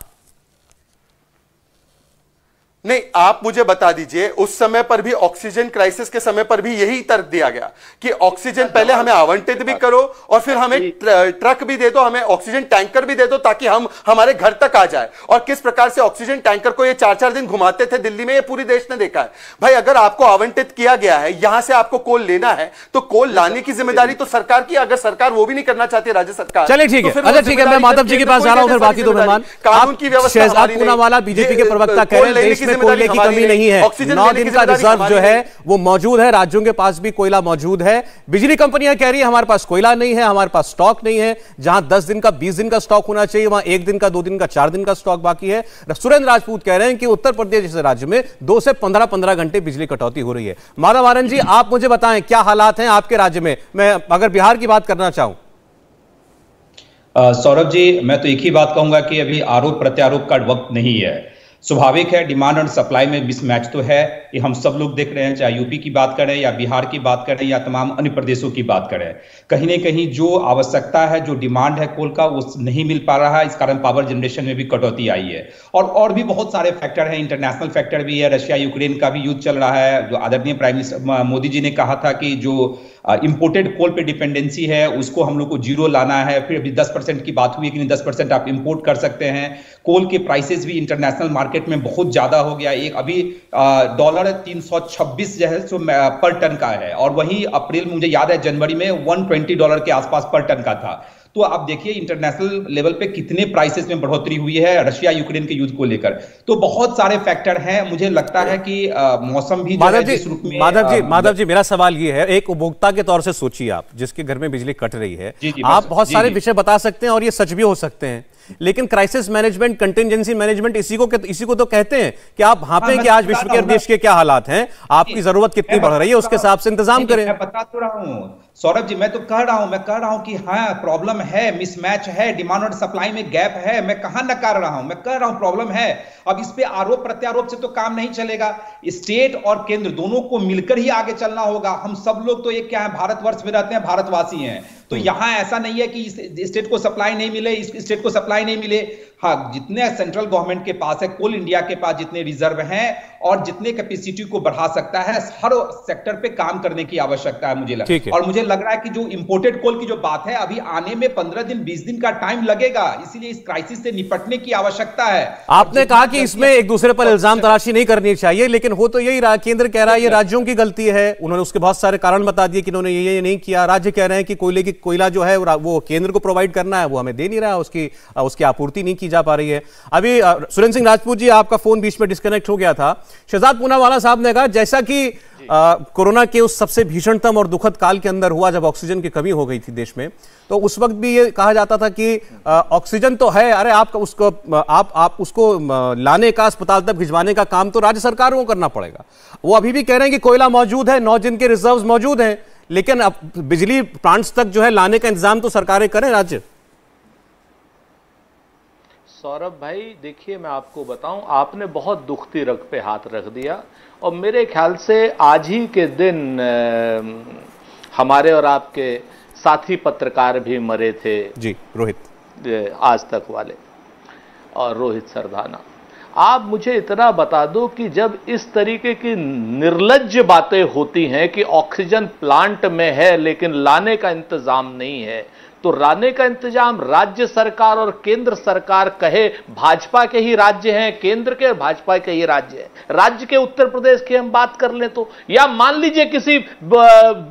Speaker 2: नहीं आप मुझे बता दीजिए उस समय पर भी ऑक्सीजन क्राइसिस के समय पर भी यही तर्क दिया गया कि ऑक्सीजन पहले हमें आवंटित भी करो और फिर हमें ट्रक भी दे दो हमें ऑक्सीजन टैंकर भी दे दो ताकि हम हमारे घर तक आ जाए और किस प्रकार से ऑक्सीजन टैंकर को ये चार चार दिन घुमाते थे दिल्ली में ये पूरी देश ने देखा है भाई अगर आपको आवंटित किया गया है यहां से आपको कोल लेना है तो कोल लाने की जिम्मेदारी तो सरकार की अगर सरकार वो भी नहीं करना चाहती राज्य सरकार चले ठीक तो है अच्छा, ठीक है मैं माधव जी के पास जा रहा हूँ बाकी मेहमान कानून की व्यवस्था
Speaker 1: बीजेपी के प्रवक्ता में कोयले की कमी नहीं है नौ दिन का रिजर्व जो है वो मौजूद है राज्यों के पास भी कोयला मौजूद है बिजली कंपनियां कह रही है हमारे पास कोयला नहीं है हमारे पास स्टॉक नहीं है जहां दस दिन का बीस दिन का स्टॉक होना चाहिए वहां एक दिन का दो दिन का चार दिन का स्टॉक बाकी है सुरेंद्र राजपूत कह रहे हैं कि उत्तर प्रदेश जैसे राज्य में दो से पंद्रह पंद्रह घंटे बिजली कटौती हो रही है माधव आनंद जी आप मुझे बताएं क्या हालात हैं आपके राज्य में मैं अगर बिहार की बात करना चाहूं
Speaker 5: सौरभ जी मैं तो एक ही बात कहूंगा कि अभी आरोप प्रत्यारोप का वक्त नहीं है स्वाभाविक है डिमांड एंड सप्लाई में मिसमैच तो है ये हम सब लोग देख रहे हैं चाहे यूपी की बात करें या बिहार की बात करें या तमाम अन्य प्रदेशों की बात करें कहीं ना कहीं जो आवश्यकता है जो डिमांड है कोल का वो नहीं मिल पा रहा है इस कारण पावर जनरेशन में भी कटौती आई है और और भी बहुत सारे फैक्टर हैं इंटरनेशनल फैक्टर भी है रशिया यूक्रेन का भी युद्ध चल रहा है जो आदरणीय प्राइम मिनिस्टर मोदी जी ने कहा था कि जो इम्पोर्टेड कोल पे डिपेंडेंसी है उसको हम लोग को जीरो लाना है फिर अभी दस परसेंट की बात हुई कि नहीं दस परसेंट आप इम्पोर्ट कर सकते हैं कोल के प्राइसेस भी इंटरनेशनल मार्केट में बहुत ज़्यादा हो गया एक अभी डॉलर तीन सौ छब्बीस जो है सो पर टन का है और वही अप्रैल मुझे याद है जनवरी में वन ट्वेंटी डॉलर के आसपास पर टन का था तो आप देखिए इंटरनेशनल लेवल पे कितने प्राइसेस में बढ़ोतरी हुई है रशिया यूक्रेन के युद्ध को लेकर तो बहुत सारे फैक्टर हैं मुझे लगता है कि मौसम भी माधव जी माधव जी माधव जी मेरा सवाल ये
Speaker 1: है एक उपभोक्ता के तौर से सोचिए आप जिसके घर में बिजली कट रही है आप बहुत सारे विषय बता सकते हैं और ये सच भी हो सकते हैं लेकिन क्राइसिस मैनेजमेंट कंटेंजेंसी मैनेजमेंट इसी को इसी को तो कहते हैं कि आप भापे हाँ, कि आज विश्व के देश के क्या हालात हैं आपकी जरूरत कितनी बढ़ रही है उसके हिसाब से इंतजाम करें मैं
Speaker 5: बता तो रहा हूँ सौरभ जी मैं तो कह रहा हूँ मैं कह रहा हूँ कि हाँ प्रॉब्लम है मिसमैच है डिमांड और सप्लाई में गैप है मैं कहा नकार रहा हूँ मैं कह रहा हूँ प्रॉब्लम है अब इस पे आरोप प्रत्यारोप से तो काम नहीं चलेगा स्टेट और केंद्र दोनों को मिलकर ही आगे चलना होगा हम सब लोग तो एक क्या है भारतवर्ष में रहते हैं भारतवासी हैं तो हम्म। यहां ऐसा नहीं है कि स्टेट को सप्लाई नहीं मिले इस स्टेट को सप्लाई नहीं मिले हाँ जितने सेंट्रल गवर्नमेंट के पास है कोल इंडिया के पास जितने रिजर्व हैं और जितने कैपेसिटी को बढ़ा सकता है हर सेक्टर पे काम करने की आवश्यकता है मुझे लग, और मुझे लग रहा है कि जो इंपोर्टेड कोल की जो बात है अभी आने में पंद्रह दिन बीस दिन का टाइम लगेगा इसीलिए इस क्राइसिस से निपटने की आवश्यकता है
Speaker 4: आपने कहा कि इसमें
Speaker 5: एक दूसरे पर तो
Speaker 1: इल्जाम तराशी नहीं करनी चाहिए लेकिन हो तो यही रहा केंद्र कह रहा है ये राज्यों की गलती है उन्होंने उसके बहुत सारे कारण बता दिए कि उन्होंने ये नहीं किया राज्य कह रहे हैं कि कोयले की कोयला जो है वो केंद्र को प्रोवाइड करना है वो हमें दे नहीं रहा उसकी उसकी आपूर्ति नहीं की की जा पा रही है अभी सुरेंद्र सिंह राजपूत जी आपका फोन बीच में डिस्कनेक्ट हो गया था शहजाद पूनावाला साहब ने कहा जैसा कि कोरोना के उस सबसे भीषणतम और दुखद काल के अंदर हुआ जब ऑक्सीजन की कमी हो गई थी देश में तो उस वक्त भी ये कहा जाता था कि ऑक्सीजन तो है अरे आप उसको आप आप उसको लाने का अस्पताल तक भिजवाने का काम तो राज्य सरकारों को करना पड़ेगा वो अभी भी कह रहे हैं कि कोयला मौजूद है नौ दिन के रिजर्व मौजूद हैं लेकिन अब बिजली प्लांट्स तक जो है लाने का इंतजाम तो सरकारें करें राज्य
Speaker 4: सौरभ भाई देखिए मैं आपको बताऊं आपने बहुत दुखती रग पे हाथ रख दिया और मेरे ख्याल से आज ही के दिन हमारे और आपके साथी पत्रकार भी मरे थे जी रोहित आज तक वाले और रोहित सरधाना आप मुझे इतना बता दो कि जब इस तरीके की निर्लज बातें होती हैं कि ऑक्सीजन प्लांट में है लेकिन लाने का इंतजाम नहीं है तो राने का इंतजाम राज्य सरकार और केंद्र सरकार कहे भाजपा के ही राज्य हैं केंद्र के भाजपा के ही राज्य हैं राज्य के उत्तर प्रदेश की हम बात कर लें तो या मान लीजिए किसी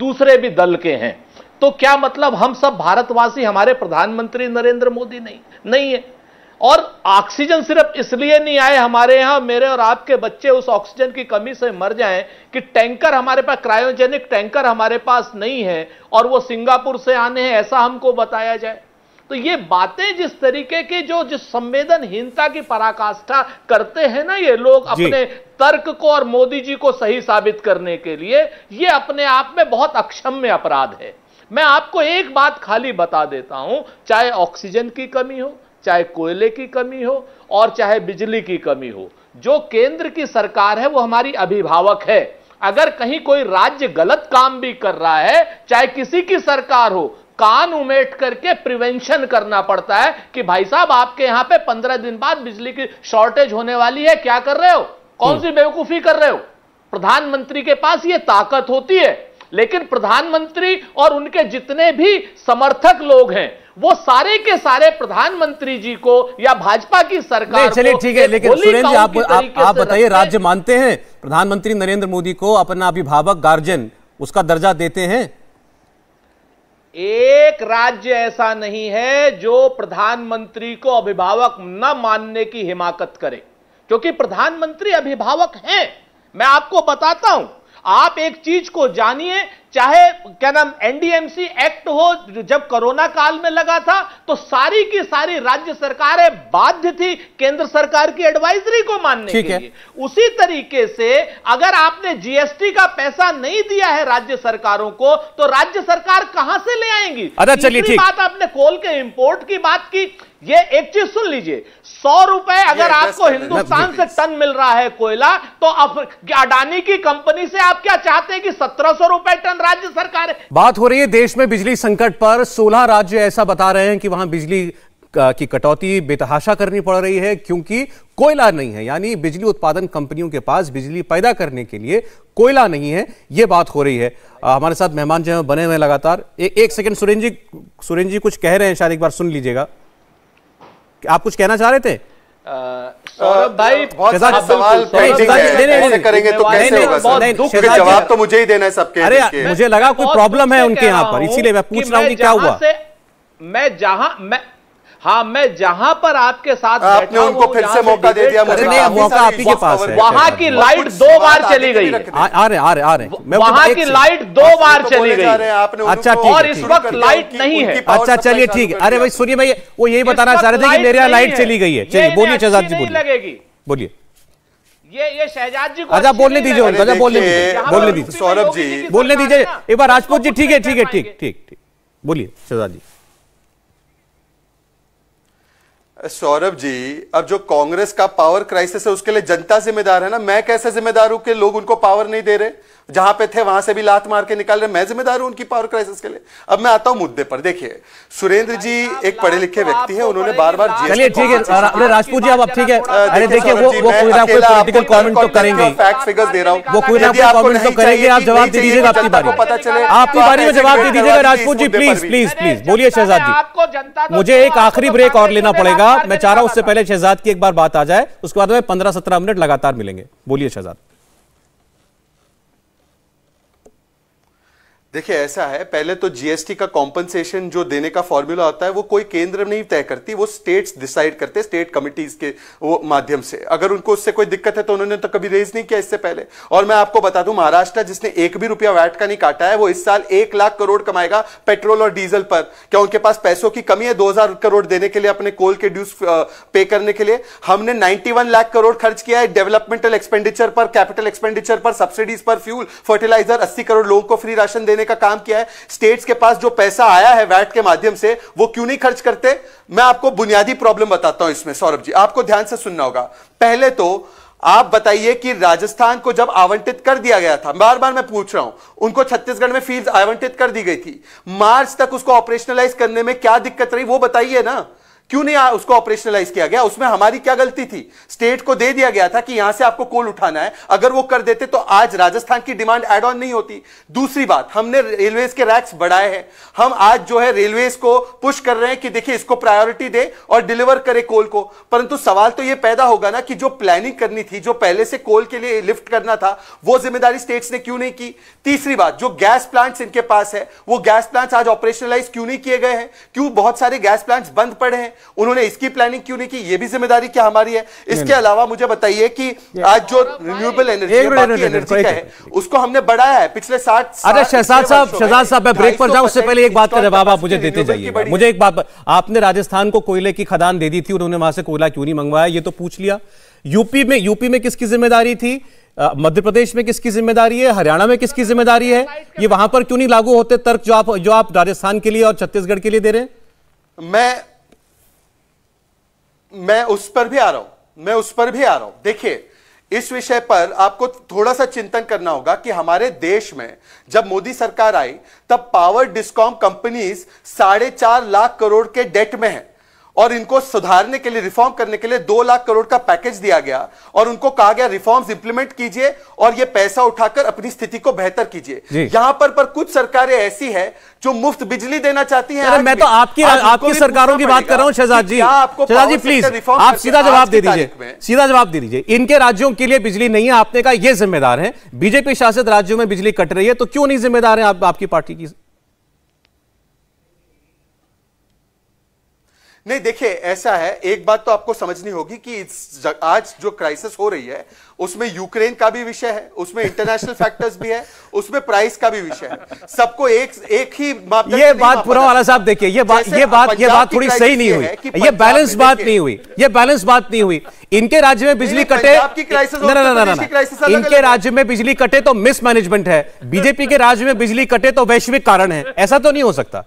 Speaker 4: दूसरे भी दल के हैं तो क्या मतलब हम सब भारतवासी हमारे प्रधानमंत्री नरेंद्र मोदी नहीं नहीं है और ऑक्सीजन सिर्फ इसलिए नहीं आए हमारे यहां मेरे और आपके बच्चे उस ऑक्सीजन की कमी से मर जाएं कि टैंकर हमारे पास क्रायोजेनिक टैंकर हमारे पास नहीं है और वो सिंगापुर से आने हैं ऐसा हमको बताया जाए तो ये बातें जिस तरीके की जो जिस संवेदनहीनता की पराकाष्ठा करते हैं ना ये लोग अपने तर्क को और मोदी जी को सही साबित करने के लिए ये अपने आप में बहुत अक्षम्य अपराध है मैं आपको एक बात खाली बता देता हूं चाहे ऑक्सीजन की कमी हो चाहे कोयले की कमी हो और चाहे बिजली की कमी हो जो केंद्र की सरकार है वो हमारी अभिभावक है अगर कहीं कोई राज्य गलत काम भी कर रहा है चाहे किसी की सरकार हो कान उमेट करके प्रिवेंशन करना पड़ता है कि भाई साहब आपके यहां पे पंद्रह दिन बाद बिजली की शॉर्टेज होने वाली है क्या कर रहे हो कौन हम्म। सी बेवकूफी कर रहे हो प्रधानमंत्री के पास ये ताकत होती है लेकिन प्रधानमंत्री और उनके जितने भी समर्थक लोग हैं वो सारे के सारे प्रधानमंत्री जी को या भाजपा की सरकार चलिए ठीक है लेकिन सुरेंद्र जी आप आप, आप बताइए राज्य
Speaker 1: मानते हैं प्रधानमंत्री नरेंद्र मोदी को अपना अभिभावक गार्जियन उसका दर्जा देते हैं
Speaker 4: एक राज्य ऐसा नहीं है जो प्रधानमंत्री को अभिभावक न मानने की हिमाकत करे क्योंकि प्रधानमंत्री अभिभावक हैं मैं आपको बताता हूं आप एक चीज को जानिए चाहे क्या नाम एनडीएमसी एक्ट हो जब कोरोना काल में लगा था तो सारी की सारी राज्य सरकारें बाध्य थी केंद्र सरकार की एडवाइजरी को मानने के लिए उसी तरीके से अगर आपने जीएसटी का पैसा नहीं दिया है राज्य सरकारों को तो राज्य सरकार कहां से ले आएंगी अच्छा चलिए बात आपने कोल के इंपोर्ट की बात की ये एक चीज सुन लीजिए सौ रुपए अगर आपको हिंदुस्तान से टन मिल रहा है कोयला तो अडानी की कंपनी से आप क्या चाहते हैं कि सत्रह सौ रुपए टन राज्य सरकार
Speaker 1: बात हो रही है देश में बिजली संकट पर सोलह राज्य ऐसा बता रहे हैं कि वहां बिजली की कटौती बेतहाशा करनी पड़ रही है क्योंकि कोयला नहीं है यानी बिजली उत्पादन कंपनियों के पास बिजली पैदा करने के लिए कोयला नहीं है यह बात हो रही है आ, हमारे साथ मेहमान जो है बने हुए लगातार एक सेकंड सुरेंद्र जी सुरेंद्र जी कुछ कह रहे हैं शायद एक बार सुन लीजिएगा आप कुछ कहना चाह रहे थे भाई तो जवाब
Speaker 2: तो मुझे ही देना है सबके अरे मुझे लगा
Speaker 1: कोई प्रॉब्लम है उनके यहाँ पर इसीलिए मैं पूछ रहा हूँ क्या हुआ
Speaker 4: मैं जहां मैं हाँ मैं जहां पर आपके साथ आपने उनको फिर से मौका दे दिया मुझे नहीं मौका आप ही के पास है वहां की लाइट दो बार चली गई
Speaker 1: आ रहे आ रहे आ रहे वहां की लाइट दो बार चली गई अच्छा ठीक और इस वक्त लाइट नहीं है अच्छा चलिए ठीक है अरे भाई सुनिए भाई वो यही बताना चाह रहे थे कि मेरे यहाँ लाइट चली गई है चलिए बोलिए शहजाद जी बोलिए लगेगी बोलिए
Speaker 4: ये ये शहजाद जी को अच्छा बोलने दीजिए अच्छा बोलने दीजिए बोलने दीजिए सौरभ जी
Speaker 1: बोलने दीजिए एक बार राजपूत जी ठीक है ठीक है ठीक ठीक ठीक बोलिए शहजाद जी
Speaker 2: सौरभ जी अब जो कांग्रेस का पावर क्राइसिस है उसके लिए जनता जिम्मेदार है ना मैं कैसे जिम्मेदार हूं कि लोग उनको पावर नहीं दे रहे जहां पे थे वहां से भी लात मार के निकाल रहे मैं जिम्मेदार हूं उनकी पावर क्राइसिस के लिए अब मैं आता हूं मुद्दे पर देखिए सुरेंद्र जी एक पढ़े लिखे तो व्यक्ति है उन्होंने बार बार चलिए तो ठीक है राजपूत जी अब
Speaker 1: ठीक है तो अरे देखिए वो वो कोई ना कोई पॉलिटिकल कमेंट तो करेंगे फैक्ट
Speaker 2: फिगर्स दे रहा हूं वो कोई ना कोई कमेंट तो करेंगे आप जवाब दे दीजिएगा आपकी बारी
Speaker 1: आपकी बारी में जवाब दे दीजिएगा Rajput ji please please please बोलिए शहजाद जी मुझे एक आखिरी ब्रेक और लेना पड़ेगा मैं चाह रहा हूं उससे पहले शहजाद की एक बार बात आ जाए उसके बाद में पंद्रह सत्रह मिनट लगातार मिलेंगे बोलिए शहजाद
Speaker 2: देखिए ऐसा है पहले तो जीएसटी का कॉम्पनसेशन जो देने का फॉर्मूला होता है वो कोई केंद्र नहीं तय करती वो स्टेट्स डिसाइड करते स्टेट कमिटीज के वो माध्यम से अगर उनको उससे कोई दिक्कत है तो उन्होंने तो कभी रेज नहीं किया इससे पहले और मैं आपको बता दूं महाराष्ट्र जिसने एक भी रुपया वैट का नहीं काटा है वो इस साल एक लाख करोड़ कमाएगा पेट्रोल और डीजल पर क्या उनके पास पैसों की कमी है दो करोड़ देने के लिए अपने कोल के ड्यूज पे करने के लिए हमने नाइन्टी लाख करोड़ खर्च किया है डेवलपमेंटल एक्सपेंडिचर पर कैपिटल एक्सपेंडिचर पर सब्सिडीज पर फ्यूल फर्टिलाइजर अस्सी करोड़ लोगों को फ्री राशन देने करने का काम किया है स्टेट्स के पास जो पैसा आया है वैट के माध्यम से वो क्यों नहीं खर्च करते मैं आपको बुनियादी प्रॉब्लम बताता हूं इसमें सौरभ जी आपको ध्यान से सुनना होगा पहले तो आप बताइए कि राजस्थान को जब आवंटित कर दिया गया था बार बार मैं पूछ रहा हूं उनको छत्तीसगढ़ में फील्ड आवंटित कर दी गई थी मार्च तक उसको ऑपरेशनलाइज करने में क्या दिक्कत रही वो बताइए ना क्यों नहीं उसको ऑपरेशनलाइज किया गया उसमें हमारी क्या गलती थी स्टेट को दे दिया गया था कि यहां से आपको कोल उठाना है अगर वो कर देते तो आज राजस्थान की डिमांड एड ऑन नहीं होती दूसरी बात हमने रेलवे के रैक्स बढ़ाए हैं हम आज जो है रेलवे को पुश कर रहे हैं कि देखिए इसको प्रायोरिटी दे और डिलीवर करे कोल को परंतु सवाल तो यह पैदा होगा ना कि जो प्लानिंग करनी थी जो पहले से कोल के लिए लिफ्ट करना था वो जिम्मेदारी स्टेट्स ने क्यों नहीं की तीसरी बात जो गैस प्लांट्स इनके पास है वो गैस प्लांट्स आज ऑपरेशनलाइज क्यों नहीं किए गए हैं क्यों बहुत सारे गैस प्लांट्स बंद पड़े हैं उन्होंने इसकी प्लानिंग क्यों नहीं की ये भी जिम्मेदारी क्या हमारी है इसके अलावा मुझे बताइए कि आज जो रिन्यूएबल एनर्जी एनर्जी का है उसको हमने बढ़ाया है पिछले साठ अरे शहजाद साहब शहजाद साहब मैं ब्रेक पर जाऊं उससे पहले एक बात का जवाब आप मुझे देते जाइए मुझे
Speaker 1: एक बात आपने राजस्थान को कोयले की खदान दे दी थी उन्होंने वहां से कोयला क्यों नहीं मंगवाया ये तो पूछ लिया यूपी में यूपी में किसकी जिम्मेदारी थी मध्य प्रदेश में किसकी जिम्मेदारी है हरियाणा में किसकी जिम्मेदारी है ये वहां पर क्यों नहीं लागू होते तर्क जो आप जो आप राजस्थान के लिए और छत्तीसगढ़ के लिए दे रहे हैं मैं
Speaker 2: मैं उस पर भी आ रहा हूं मैं उस पर भी आ रहा हूं देखिए इस विषय पर आपको थोड़ा सा चिंतन करना होगा कि हमारे देश में जब मोदी सरकार आई तब पावर डिस्कॉम कंपनीज साढ़े चार लाख करोड़ के डेट में है और इनको सुधारने के लिए रिफॉर्म करने के लिए दो लाख करोड़ का पैकेज दिया गया और उनको कहा गया रिफॉर्म्स इंप्लीमेंट कीजिए और ये पैसा उठाकर अपनी स्थिति को बेहतर कीजिए यहां पर पर कुछ सरकारें ऐसी है जो मुफ्त बिजली देना चाहती हैं मैं तो आपकी आपकी सरकारों की बात कर रहा हूं शहजाद जी आपको शहजाद जी प्लीज आप सीधा जवाब दे दीजिए
Speaker 1: सीधा जवाब दे दीजिए इनके राज्यों के लिए बिजली नहीं है आपने कहा यह जिम्मेदार है बीजेपी शासित राज्यों में बिजली कट रही है तो क्यों नहीं जिम्मेदार है आपकी पार्टी की
Speaker 2: नहीं देखिए ऐसा है एक बात तो आपको समझनी होगी कि आज जो क्राइसिस हो रही है उसमें यूक्रेन का भी विषय है उसमें इंटरनेशनल फैक्टर्स भी है उसमें प्राइस का भी विषय है
Speaker 1: सबको एक एक ही ये बात पूरा वाला साहब देखिए ये बात ये बात ये बात थोड़ी सही नहीं हुई ये बैलेंस बात नहीं हुई ये बैलेंस बात नहीं हुई इनके राज्य में बिजली कटे तो इनके राज्य में बिजली कटे तो मिसमैनेजमेंट है बीजेपी के राज्य में बिजली कटे तो वैश्विक कारण है ऐसा तो नहीं हो सकता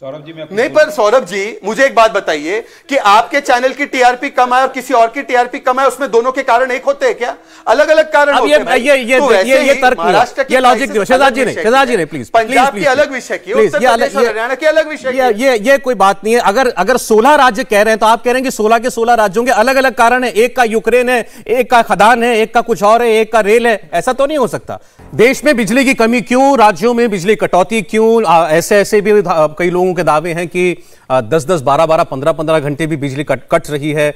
Speaker 1: सौरभ जी मैं
Speaker 2: नहीं पर सौरभ जी मुझे एक बात बताइए कि आपके चैनल की टीआरपी कम है और किसी और की टीआरपी कम है उसमें दोनों के कारण एक होते हैं क्या अलग अलग कारण होते ये, ये, तो ये, ये, ये तर्क ये लॉजिक शहजाद जी ने शहजाद जी ने प्लीज पंजाब की अलग विषय की हरियाणा
Speaker 1: की अलग विषय ये ये कोई बात नहीं है अगर अगर सोलह राज्य कह रहे हैं तो आप कह रहे हैं कि सोलह के सोलह राज्यों के अलग अलग कारण है एक का यूक्रेन है एक का खदान है एक का कुछ और है एक का रेल है ऐसा तो नहीं हो सकता देश में बिजली की कमी क्यों राज्यों में बिजली कटौती क्यों ऐसे ऐसे भी कई लोगों लोगों के दावे हैं कि दस दस बारह बारह पंद्रह पंद्रह घंटे भी बिजली कट कट रही है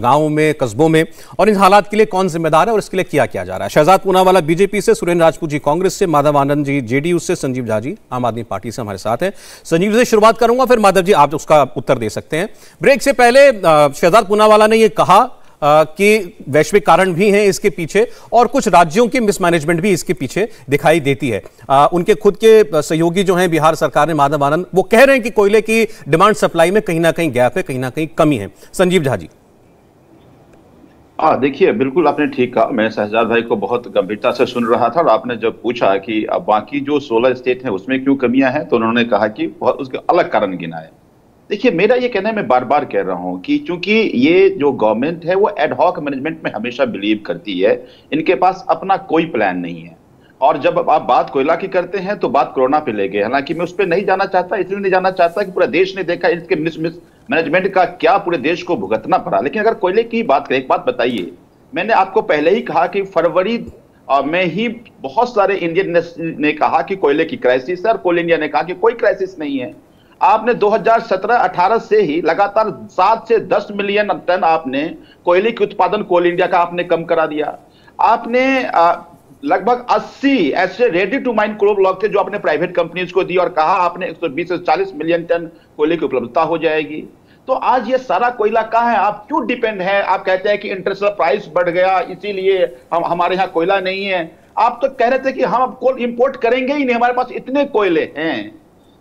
Speaker 1: गाँव में कस्बों में और इन हालात के लिए कौन जिम्मेदार है और इसके लिए क्या किया जा रहा है शहजाद पूनावाला बीजेपी से सुरेंद्र राजपूत जी कांग्रेस से माधव आनंद जी जेडीयू से संजीव झा जी आम आदमी पार्टी से हमारे साथ हैं संजीव से शुरुआत करूंगा फिर माधव जी आप उसका उत्तर दे सकते हैं ब्रेक से पहले शहजाद पूनावाला ने यह कहा के वैश्विक कारण भी हैं इसके पीछे और कुछ राज्यों की मिसमैनेजमेंट भी इसके पीछे दिखाई देती है आ, उनके खुद के सहयोगी जो हैं बिहार सरकार ने माधव आनंद वो कह रहे हैं कि कोयले की डिमांड सप्लाई में कहीं ना कहीं गैप है कहीं ना कहीं कमी है संजीव झा जी
Speaker 3: हाँ देखिए बिल्कुल आपने ठीक कहा मैं शहजाद भाई को बहुत गंभीरता से सुन रहा था और आपने जब पूछा कि बाकी जो सोलह स्टेट हैं उसमें क्यों कमियां हैं तो उन्होंने कहा कि बहुत उसके अलग कारण गिना है देखिए मेरा ये कहना है मैं बार बार कह रहा हूँ कि चूंकि ये जो गवर्नमेंट है वो एडहॉक मैनेजमेंट में हमेशा बिलीव करती है इनके पास अपना कोई प्लान नहीं है और जब आप बात कोयला की करते हैं तो बात कोरोना पे ले गए हालांकि मैं उस पर नहीं जाना चाहता इसलिए नहीं जाना चाहता कि पूरा देश ने देखा इसके मिस मिस मैनेजमेंट का क्या पूरे देश को भुगतना पड़ा लेकिन अगर कोयले की बात करें एक बात बताइए मैंने आपको पहले ही कहा कि फरवरी में ही बहुत सारे इंडियन ने कहा कि कोयले की क्राइसिस है और कोल इंडिया ने कहा कि कोई क्राइसिस नहीं है आपने 2017-18 से ही लगातार 7 से 10 मिलियन टन आपने कोयले के उत्पादन कोल इंडिया का आपने कम करा दिया आपने लगभग 80 ऐसे ready to mine coal block थे जो आपने प्राइवेट कंपनीज को दी और कहा आपने 120 से 40 मिलियन टन कोयले की उपलब्धता हो जाएगी तो आज ये सारा कोयला कहाँ है आप क्यों डिपेंड है आप कहते हैं कि इंटरनेशनल प्राइस बढ़ गया इसीलिए हम हमारे यहाँ कोयला नहीं है आप तो कह रहे थे कि हम अब कोल इंपोर्ट करेंगे ही नहीं हमारे पास इतने कोयले हैं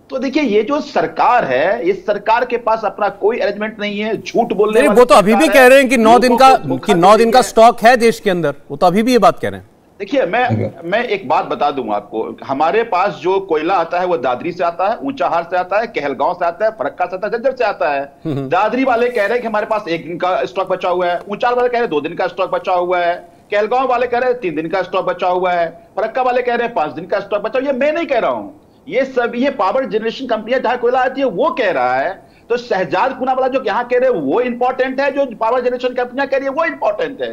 Speaker 3: तो देखिए ये जो सरकार है इस सरकार के पास अपना कोई अरेंजमेंट नहीं है झूठ बोलने वो तो अभी भी कह रहे हैं कि नौ दिन का
Speaker 1: कि नौ दिन का स्टॉक है देश के अंदर वो तो अभी भी ये बात कह रहे हैं
Speaker 3: देखिए मैं मैं एक बात बता दूं आपको हमारे पास जो कोयला आता है वो दादरी से आता है ऊंचाहार से आता है कहलगांव से आता है फरक्का से आता है झज्जर से आता है हम्म, हम्म। दादरी वाले कह रहे हैं कि हमारे पास एक दिन का स्टॉक बचा हुआ है ऊंचाहार वाले कह रहे हैं दो दिन का स्टॉक बचा हुआ है कहलगांव वाले कह रहे हैं तीन दिन का स्टॉक बचा हुआ है फरक्का वाले कह रहे हैं पांच दिन का स्टॉक बचा हुआ ये मैं नहीं कह रहा हूं ये सब ये पावर जनरेशन कंपनियां जहां कोयला आती है वो कह रहा है तो शहजाद पूनावाला जो यहां कह रहे हैं वो इंपॉर्टेंट है जो पावर जनरेशन कंपनियां कह रही है वो इंपॉर्टेंट है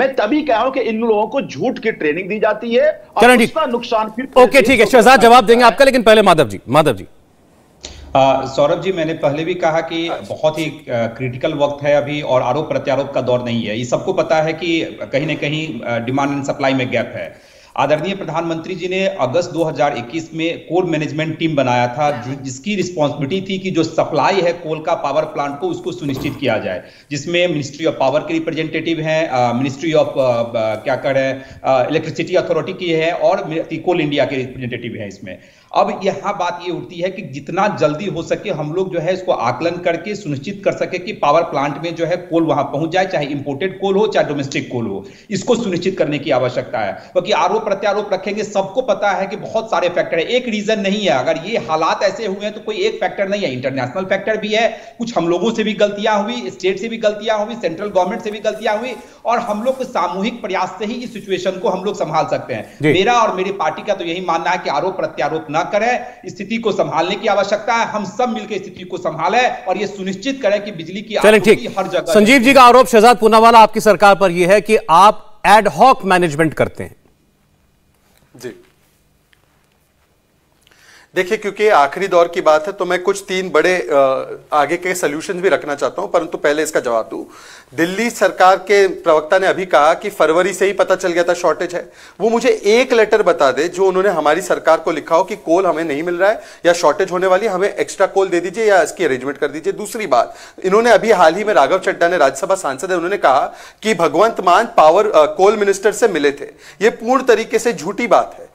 Speaker 3: मैं तभी कह रहा हूं कि इन लोगों को झूठ की ट्रेनिंग दी जाती है और उसका नुकसान फिर ओके ठीक है शहजाद जवाब
Speaker 1: देंगे आपका लेकिन पहले माधव जी माधव जी
Speaker 5: सौरभ जी मैंने पहले भी कहा कि बहुत ही क्रिटिकल वक्त है अभी और आरोप प्रत्यारोप का दौर नहीं है ये सबको पता है कि कहीं ना कहीं डिमांड एंड सप्लाई में गैप है आदरणीय प्रधानमंत्री जी ने अगस्त 2021 में कोल मैनेजमेंट टीम बनाया था जिसकी रिस्पॉन्सिबिलिटी थी कि जो सप्लाई है कोल का पावर प्लांट को उसको सुनिश्चित किया जाए जिसमें मिनिस्ट्री ऑफ पावर के रिप्रेजेंटेटिव हैं मिनिस्ट्री ऑफ क्या कह रहे हैं इलेक्ट्रिसिटी अथॉरिटी की है और कोल इंडिया के रिप्रेजेंटेटिव हैं इसमें अब यहाँ बात ये उठती है कि जितना जल्दी हो सके हम लोग जो है इसको आकलन करके सुनिश्चित कर सके कि पावर प्लांट में जो है कोल वहां पहुंच जाए चाहे इंपोर्टेड कोल हो चाहे डोमेस्टिक कोल हो इसको सुनिश्चित करने की आवश्यकता है क्योंकि आरोप प्रत्यारोप रखेंगे सबको पता है कि बहुत सारे फैक्टर है एक रीजन नहीं है अगर ये हालात ऐसे हुए हैं तो कोई एक फैक्टर नहीं है इंटरनेशनल फैक्टर भी है कुछ हम लोगों से भी गलतियां हुई स्टेट से भी गलतियां हुई सेंट्रल गवर्नमेंट से भी गलतियां हुई और हम लोग सामूहिक प्रयास से ही इस सिचुएशन को हम लोग संभाल सकते हैं मेरा और मेरी पार्टी का तो यही मानना है कि आरोप प्रत्यारोप न ना करें स्थिति को संभालने की आवश्यकता है हम सब मिलकर स्थिति को संभालें और ये सुनिश्चित करें कि बिजली की ठीक हर जगह संजीव
Speaker 1: जी का आरोप शहजाद पूनावाला आपकी सरकार पर यह है कि आप एडहॉक मैनेजमेंट करते हैं
Speaker 5: जी
Speaker 2: देखिए क्योंकि आखिरी दौर की बात है तो मैं कुछ तीन बड़े आगे के सोल्यूशन भी रखना चाहता हूं परंतु पहले इसका जवाब दूं दिल्ली सरकार के प्रवक्ता ने अभी कहा कि फरवरी से ही पता चल गया था शॉर्टेज है वो मुझे एक लेटर बता दे जो उन्होंने हमारी सरकार को लिखा हो कि कोल हमें नहीं मिल रहा है या शॉर्टेज होने वाली हमें एक्स्ट्रा कोल दे दीजिए या इसकी अरेंजमेंट कर दीजिए दूसरी बात इन्होंने अभी हाल ही में राघव चड्डा ने राज्यसभा सांसद है उन्होंने कहा कि भगवंत मान पावर कोल मिनिस्टर से मिले थे यह पूर्ण तरीके से झूठी बात है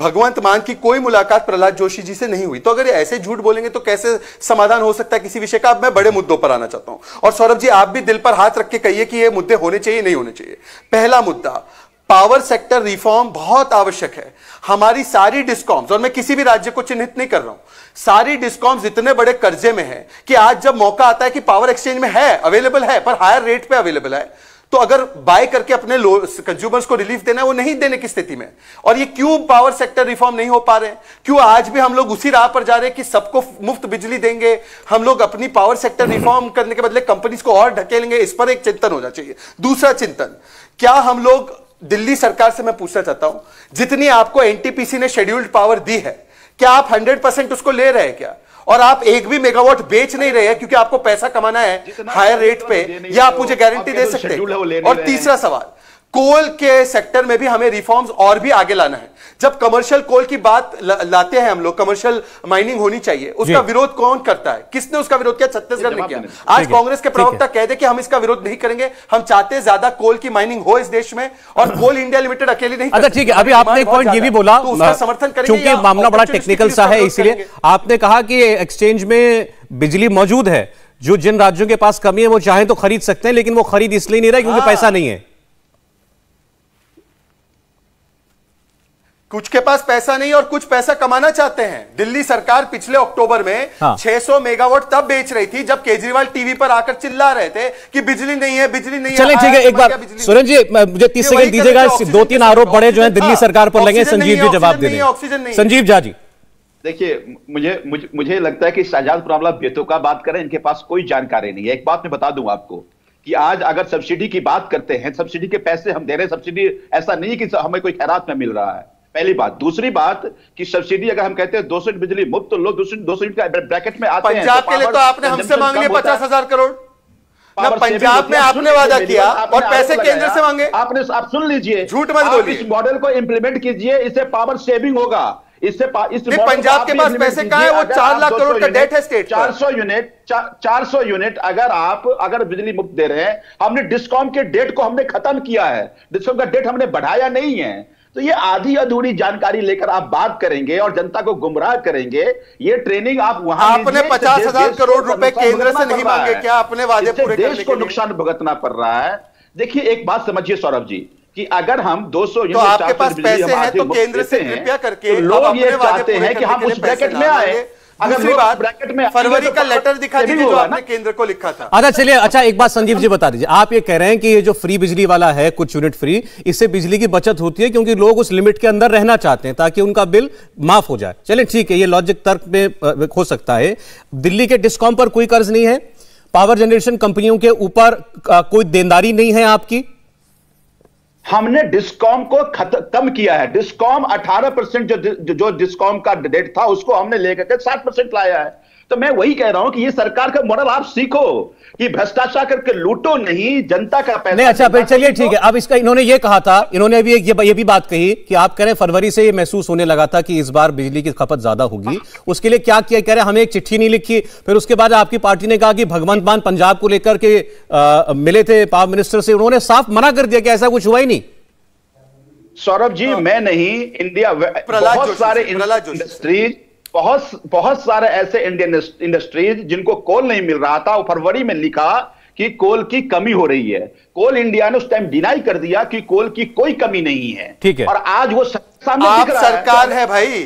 Speaker 2: भगवंत मान की कोई मुलाकात प्रहलाद जोशी जी से नहीं हुई तो अगर ये ऐसे झूठ बोलेंगे तो कैसे समाधान हो सकता है किसी विषय का अब मैं बड़े मुद्दों पर आना चाहता हूं और सौरभ जी आप भी दिल पर हाथ रख के कहिए कि ये मुद्दे होने चाहिए नहीं होने चाहिए पहला मुद्दा पावर सेक्टर रिफॉर्म बहुत आवश्यक है हमारी सारी डिस्कॉम्स और मैं किसी भी राज्य को चिन्हित नहीं कर रहा हूं सारी डिस्कॉम्स इतने बड़े कर्जे में है कि आज जब मौका आता है कि पावर एक्सचेंज में है अवेलेबल है पर हायर रेट पे अवेलेबल है तो अगर बाय करके अपने कंज्यूमर्स को रिलीफ देना है वो नहीं देने की स्थिति में और ये क्यों पावर सेक्टर रिफॉर्म नहीं हो पा रहे क्यों आज भी हम लोग उसी राह पर जा रहे हैं कि सबको मुफ्त बिजली देंगे हम लोग अपनी पावर सेक्टर रिफॉर्म करने के बदले कंपनीज को और ढकेलेंगे इस पर एक चिंतन होना चाहिए दूसरा चिंतन क्या हम लोग दिल्ली सरकार से मैं पूछना चाहता हूं जितनी आपको एनटीपीसी ने शेड्यूल्ड पावर दी है क्या आप हंड्रेड परसेंट उसको ले रहे हैं क्या और आप एक भी मेगावाट बेच नहीं रहे हैं क्योंकि आपको पैसा कमाना है हायर रेट पे या आप मुझे गारंटी दे तो सकते हैं और तीसरा सवाल कोल के सेक्टर में भी हमें रिफॉर्म्स और भी आगे लाना है जब कमर्शियल कोल की बात लाते हैं हम लोग कमर्शियल माइनिंग होनी चाहिए उसका विरोध कौन करता है किसने उसका विरोध किया छत्तीसगढ़ में किया आज कांग्रेस के प्रवक्ता कह दे कि हम इसका विरोध नहीं करेंगे हम चाहते ज्यादा कोल की माइनिंग हो इस देश में और कोल इंडिया लिमिटेड अकेली नहीं अच्छा ठीक है अभी आपने एक पॉइंट ये भी बोला तो हाँ, समर्थन करेंगे क्योंकि मामला बड़ा टेक्निकल सा है इसलिए
Speaker 1: आपने कहा कि एक्सचेंज में बिजली मौजूद है जो जिन राज्यों के पास कमी है वो चाहे तो खरीद सकते हैं लेकिन वो खरीद इसलिए नहीं रहा क्योंकि हाँ। पैसा नहीं है
Speaker 2: कुछ के पास पैसा नहीं और कुछ पैसा कमाना चाहते हैं दिल्ली सरकार पिछले अक्टूबर में हाँ। 600 मेगावाट तब बेच रही थी जब केजरीवाल टीवी पर आकर चिल्ला रहे थे कि बिजली नहीं है बिजली नहीं चले ठीक है एक तो बार
Speaker 1: सुरेन जी मुझे तीस सेकंड दीजिएगा दो तीन आरोप बड़े जो है दिल्ली सरकार पर लगे संजीव जी जवाब दे ऑक्सीजन संजीव झा जी
Speaker 3: देखिए मुझे मुझे लगता है कि शाहजाद पुरावला का बात करें इनके पास कोई जानकारी नहीं है एक बात मैं बता दूं आपको कि आज अगर सब्सिडी की बात करते हैं सब्सिडी के पैसे हम दे रहे हैं सब्सिडी ऐसा नहीं कि हमें कोई खैरात में मिल रहा है पहली बात दूसरी बात कि सब्सिडी अगर हम कहते हैं दो सौ बिजली मुफ्त तो लोग दो सौ ब्रैकेट में आते हैं पंजाब तो के लिए तो आपने हमसे मांग लिया पचास हजार करोड़ ना पंजाब में आपने वादा किया और पैसे केंद्र से मांगे आपने आप सुन लीजिए झूठ मत बोलिए इस मॉडल को इम्प्लीमेंट कीजिए इससे पावर सेविंग होगा इससे इस पंजाब के पास पैसे कहा है वो चार लाख करोड़ का डेट है स्टेट चार सौ यूनिट चार सौ यूनिट अगर आप अगर बिजली मुफ्त दे रहे हैं हमने डिस्कॉम के डेट को हमने खत्म किया है डिस्कॉम का डेट हमने बढ़ाया नहीं है तो ये आधी अधूरी जानकारी लेकर आप बात करेंगे और जनता को गुमराह करेंगे ये ट्रेनिंग आप वहां आपने पचास हजार करोड़ रुपए केंद्र से नहीं मांगे क्या अपने वादे पूरे देश को नुकसान भुगतना पड़ रहा है देखिए एक बात समझिए सौरभ जी कि अगर हम 200 तो आपके पास पैसे हैं तो केंद्र से कृपया करके तो लोग ये चाहते हैं कि हम उस ब्रैकेट में आए फरवरी तो का
Speaker 2: लेटर दिखा दीजिए जो आपने
Speaker 1: केंद्र को लिखा था अच्छा चलिए अच्छा एक बात संदीप जी बता दीजिए आप ये कह रहे हैं कि ये जो फ्री बिजली वाला है कुछ यूनिट फ्री इससे बिजली की बचत होती है क्योंकि लोग उस लिमिट के अंदर रहना चाहते हैं ताकि उनका बिल माफ हो जाए चलिए ठीक है ये लॉजिक तर्क में हो सकता है दिल्ली के डिस्कॉम पर कोई कर्ज नहीं है पावर जनरेशन कंपनियों के ऊपर कोई देनदारी नहीं है आपकी
Speaker 3: हमने डिस्कॉम को खत, कम किया है डिस्कॉम 18 परसेंट जो जो डिस्कॉम का डेट था उसको हमने लेकर के 7 परसेंट लाया है तो मैं वही कह रहा हूं कि ये सरकार का मॉडल आप सीखो कि भ्रष्टाचार करके लूटो नहीं जनता का पैसा नहीं अच्छा
Speaker 1: चलिए ठीक है अब इसका इन्होंने ये कहा था इन्होंने अभी ये, ये भी बात कही कि आप कह रहे हैं फरवरी से ये महसूस होने लगा था कि इस बार बिजली की खपत ज्यादा होगी उसके लिए क्या किया कह रहे हैं हमें एक चिट्ठी नहीं लिखी फिर उसके बाद आपकी पार्टी ने कहा कि भगवंत मान पंजाब को लेकर के मिले थे पावर मिनिस्टर से उन्होंने साफ
Speaker 3: मना कर दिया कि ऐसा कुछ हुआ ही नहीं सौरभ जी हाँ। मैं नहीं इंडिया बहुत सारे इंडस्ट्रीज बहुत बहुत सारे ऐसे इंडियन इंडस्ट्रीज जिनको कोल नहीं मिल रहा था फरवरी में लिखा कि कोल की कमी हो रही है कोल इंडिया ने उस टाइम डिनाई कर दिया कि कोल की कोई कमी नहीं है ठीक है और आज वो आप सरकार है भाई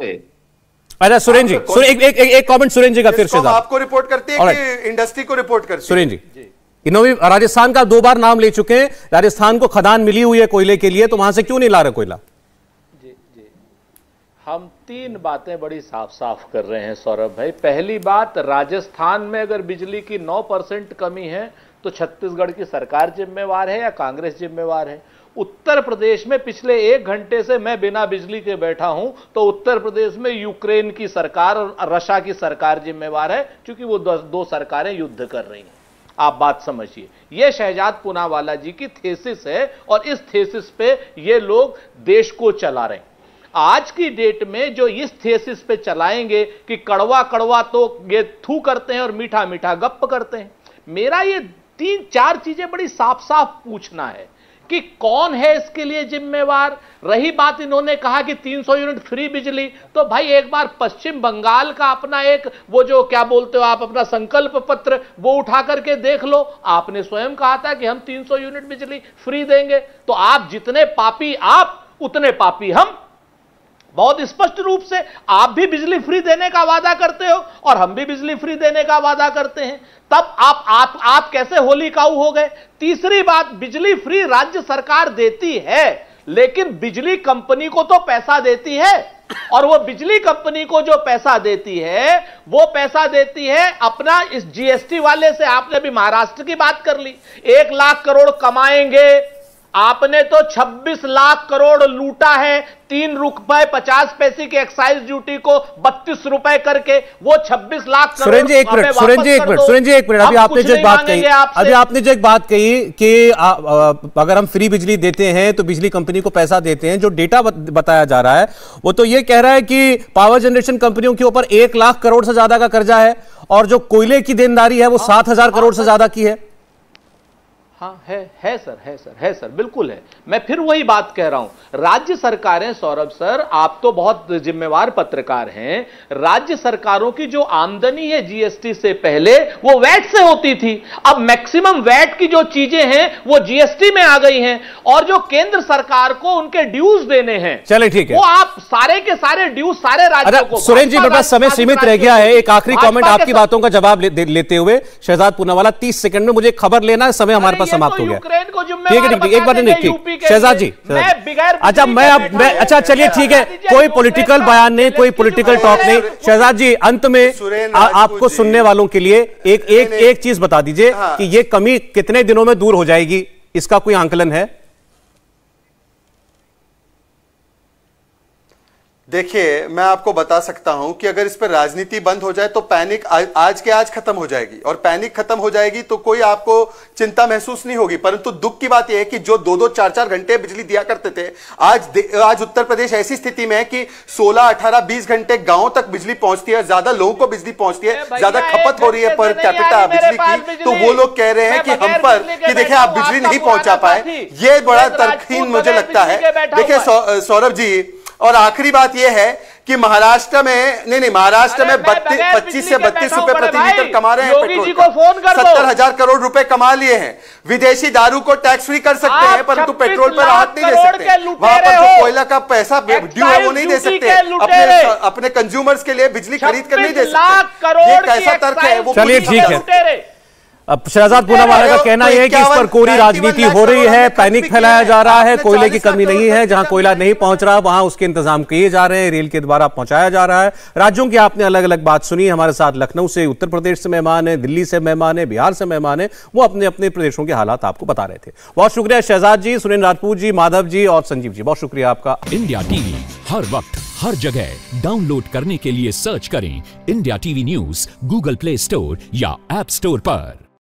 Speaker 1: अच्छा सुरेंद्र जी तो सुरे, एक एक
Speaker 3: एक कमेंट सुरेंद्र जी का फिर से
Speaker 1: आपको
Speaker 2: रिपोर्ट करती है कि इंडस्ट्री को रिपोर्ट करती सुरेंद्र जी
Speaker 1: इन्होंने राजस्थान का दो बार नाम ले चुके हैं राजस्थान को खदान मिली हुई है कोयले के लिए तो वहां से क्यों नहीं ला रहे कोयला
Speaker 4: हम तीन बातें बड़ी साफ साफ कर रहे हैं सौरभ भाई पहली बात राजस्थान में अगर बिजली की 9 परसेंट कमी है तो छत्तीसगढ़ की सरकार जिम्मेवार है या कांग्रेस जिम्मेवार है उत्तर प्रदेश में पिछले एक घंटे से मैं बिना बिजली के बैठा हूं तो उत्तर प्रदेश में यूक्रेन की सरकार और रशा की सरकार जिम्मेवार है क्योंकि वो दो सरकारें युद्ध कर रही हैं आप बात समझिए यह शहजाद पुनावाला जी की थेसिस है और इस थेसिस पे ये लोग देश को चला रहे हैं आज की डेट में जो इस थेसिस पे चलाएंगे कि कड़वा कड़वा तो ये थू करते हैं और मीठा मीठा गप करते हैं मेरा ये तीन चार चीजें बड़ी साफ साफ पूछना है कि कौन है इसके लिए जिम्मेवार रही बात इन्होंने कहा कि 300 यूनिट फ्री बिजली तो भाई एक बार पश्चिम बंगाल का अपना एक वो जो क्या बोलते हो आप अपना संकल्प पत्र वो उठा करके देख लो आपने स्वयं कहा था कि हम 300 यूनिट बिजली फ्री देंगे तो आप जितने पापी आप उतने पापी हम बहुत स्पष्ट रूप से आप भी बिजली फ्री देने का वादा करते हो और हम भी बिजली फ्री देने का वादा करते हैं तब आप आप आप कैसे होली काऊ हो गए तीसरी बात बिजली फ्री राज्य सरकार देती है लेकिन बिजली कंपनी को तो पैसा देती है और वो बिजली कंपनी को जो पैसा देती है वो पैसा देती है अपना इस जीएसटी वाले से आपने भी महाराष्ट्र की बात कर ली एक लाख करोड़ कमाएंगे आपने तो 26 लाख करोड़ लूटा है तीन रुपए पचास पैसे की एक्साइज ड्यूटी को बत्तीस रुपए करके वो 26 लाख सुरेंद्र जी एक मिनट सुरेंद्र जी एक मिनट सुरेंद्र जी एक मिनट अभी आपने जो बात कही अभी
Speaker 1: आपने जो एक बात कही कि अगर हम फ्री बिजली देते हैं तो बिजली कंपनी को पैसा देते हैं जो डेटा बताया जा रहा है वो तो ये कह रहा है कि पावर जनरेशन कंपनियों के ऊपर एक लाख करोड़ से ज्यादा का कर्जा है और जो कोयले की देनदारी है वो हाँ। सात हजार करोड़ से ज्यादा की है
Speaker 4: हाँ है है सर है सर है सर बिल्कुल है मैं फिर वही बात कह रहा हूं राज्य सरकारें सौरभ सर आप तो बहुत जिम्मेवार पत्रकार हैं राज्य सरकारों की जो आमदनी है जीएसटी से पहले वो वैट से होती थी अब मैक्सिमम वैट की जो चीजें हैं वो जीएसटी में आ गई हैं और जो केंद्र सरकार को उनके ड्यूज देने हैं चले ठीक है वो आप सारे के सारे ड्यूज सारे राज्यों अच्छा, को सुरेंद्र जी समय सीमित रह गया है एक आखिरी कॉमेंट आपकी बातों
Speaker 1: का जवाब लेते हुए शहजाद पूनावाला तीस सेकंड में मुझे खबर लेना समय हमारे पास समाप्त हो गया ठीक है ठीक है एक बार नहीं ठीक शहजाद जी अच्छा मैं अब मैं अच्छा चलिए ठीक है कोई पॉलिटिकल बयान नहीं कोई पॉलिटिकल टॉक नहीं शहजाद जी अंत में आपको सुनने वालों के लिए हाँ, एक एक चीज बता दीजिए हाँ। कि ये कमी कितने दिनों में दूर हो जाएगी इसका कोई आंकलन है
Speaker 2: देखिए मैं आपको बता सकता हूं कि अगर इस पर राजनीति बंद हो जाए तो पैनिक आज के आज खत्म हो जाएगी और पैनिक खत्म हो जाएगी तो कोई आपको चिंता महसूस नहीं होगी परंतु दुख की बात यह है कि जो दो दो चार चार घंटे बिजली दिया करते थे आज आज उत्तर प्रदेश ऐसी स्थिति में है कि 16, 18, 20 घंटे गांव तक बिजली पहुंचती है ज्यादा लोगों को बिजली पहुंचती है ज्यादा खपत हो रही है पर कैपिटा बिजली की तो वो लोग कह रहे हैं कि हम पर कि आप बिजली नहीं पहुंचा तो पाए ये बड़ा तरखीन मुझे लगता है देखिये सौरभ जी और आखिरी बात यह है कि महाराष्ट्र में नहीं नहीं महाराष्ट्र में बत्तीस पच्चीस से बत्तीस रुपए प्रति लीटर कमा रहे हैं पेट्रोल को फोन कर सत्तर हजार करोड़ रुपए कमा लिए हैं विदेशी दारू को टैक्स फ्री कर सकते हैं परंतु पेट्रोल पर राहत नहीं दे सकते वहां पर जो कोयला का पैसा ड्यू है वो नहीं दे सकते अपने अपने कंज्यूमर्स के लिए बिजली खरीद कर नहीं दे सकते कैसा तर्क है
Speaker 4: वो ठीक है
Speaker 1: शहजाद पूनावाला का कहना यह है कि इस पर कोरी राजनीति हो रही है पैनिक फैलाया जा रहा है कोयले की कमी नहीं है जहां कोयला नहीं पहुंच रहा वहां उसके इंतजाम किए जा रहे हैं रेल के द्वारा पहुंचाया जा रहा है राज्यों की आपने अलग अलग बात सुनी हमारे साथ लखनऊ से उत्तर प्रदेश से मेहमान है दिल्ली से मेहमान है बिहार से मेहमान है वो अपने अपने प्रदेशों के हालात आपको बता रहे थे बहुत शुक्रिया शहजाद जी सुरेंद्र राजपूत जी माधव जी और संजीव जी बहुत शुक्रिया आपका इंडिया टीवी हर
Speaker 5: वक्त हर जगह डाउनलोड करने के लिए सर्च करें India TV news Google Play Store या एप स्टोर पर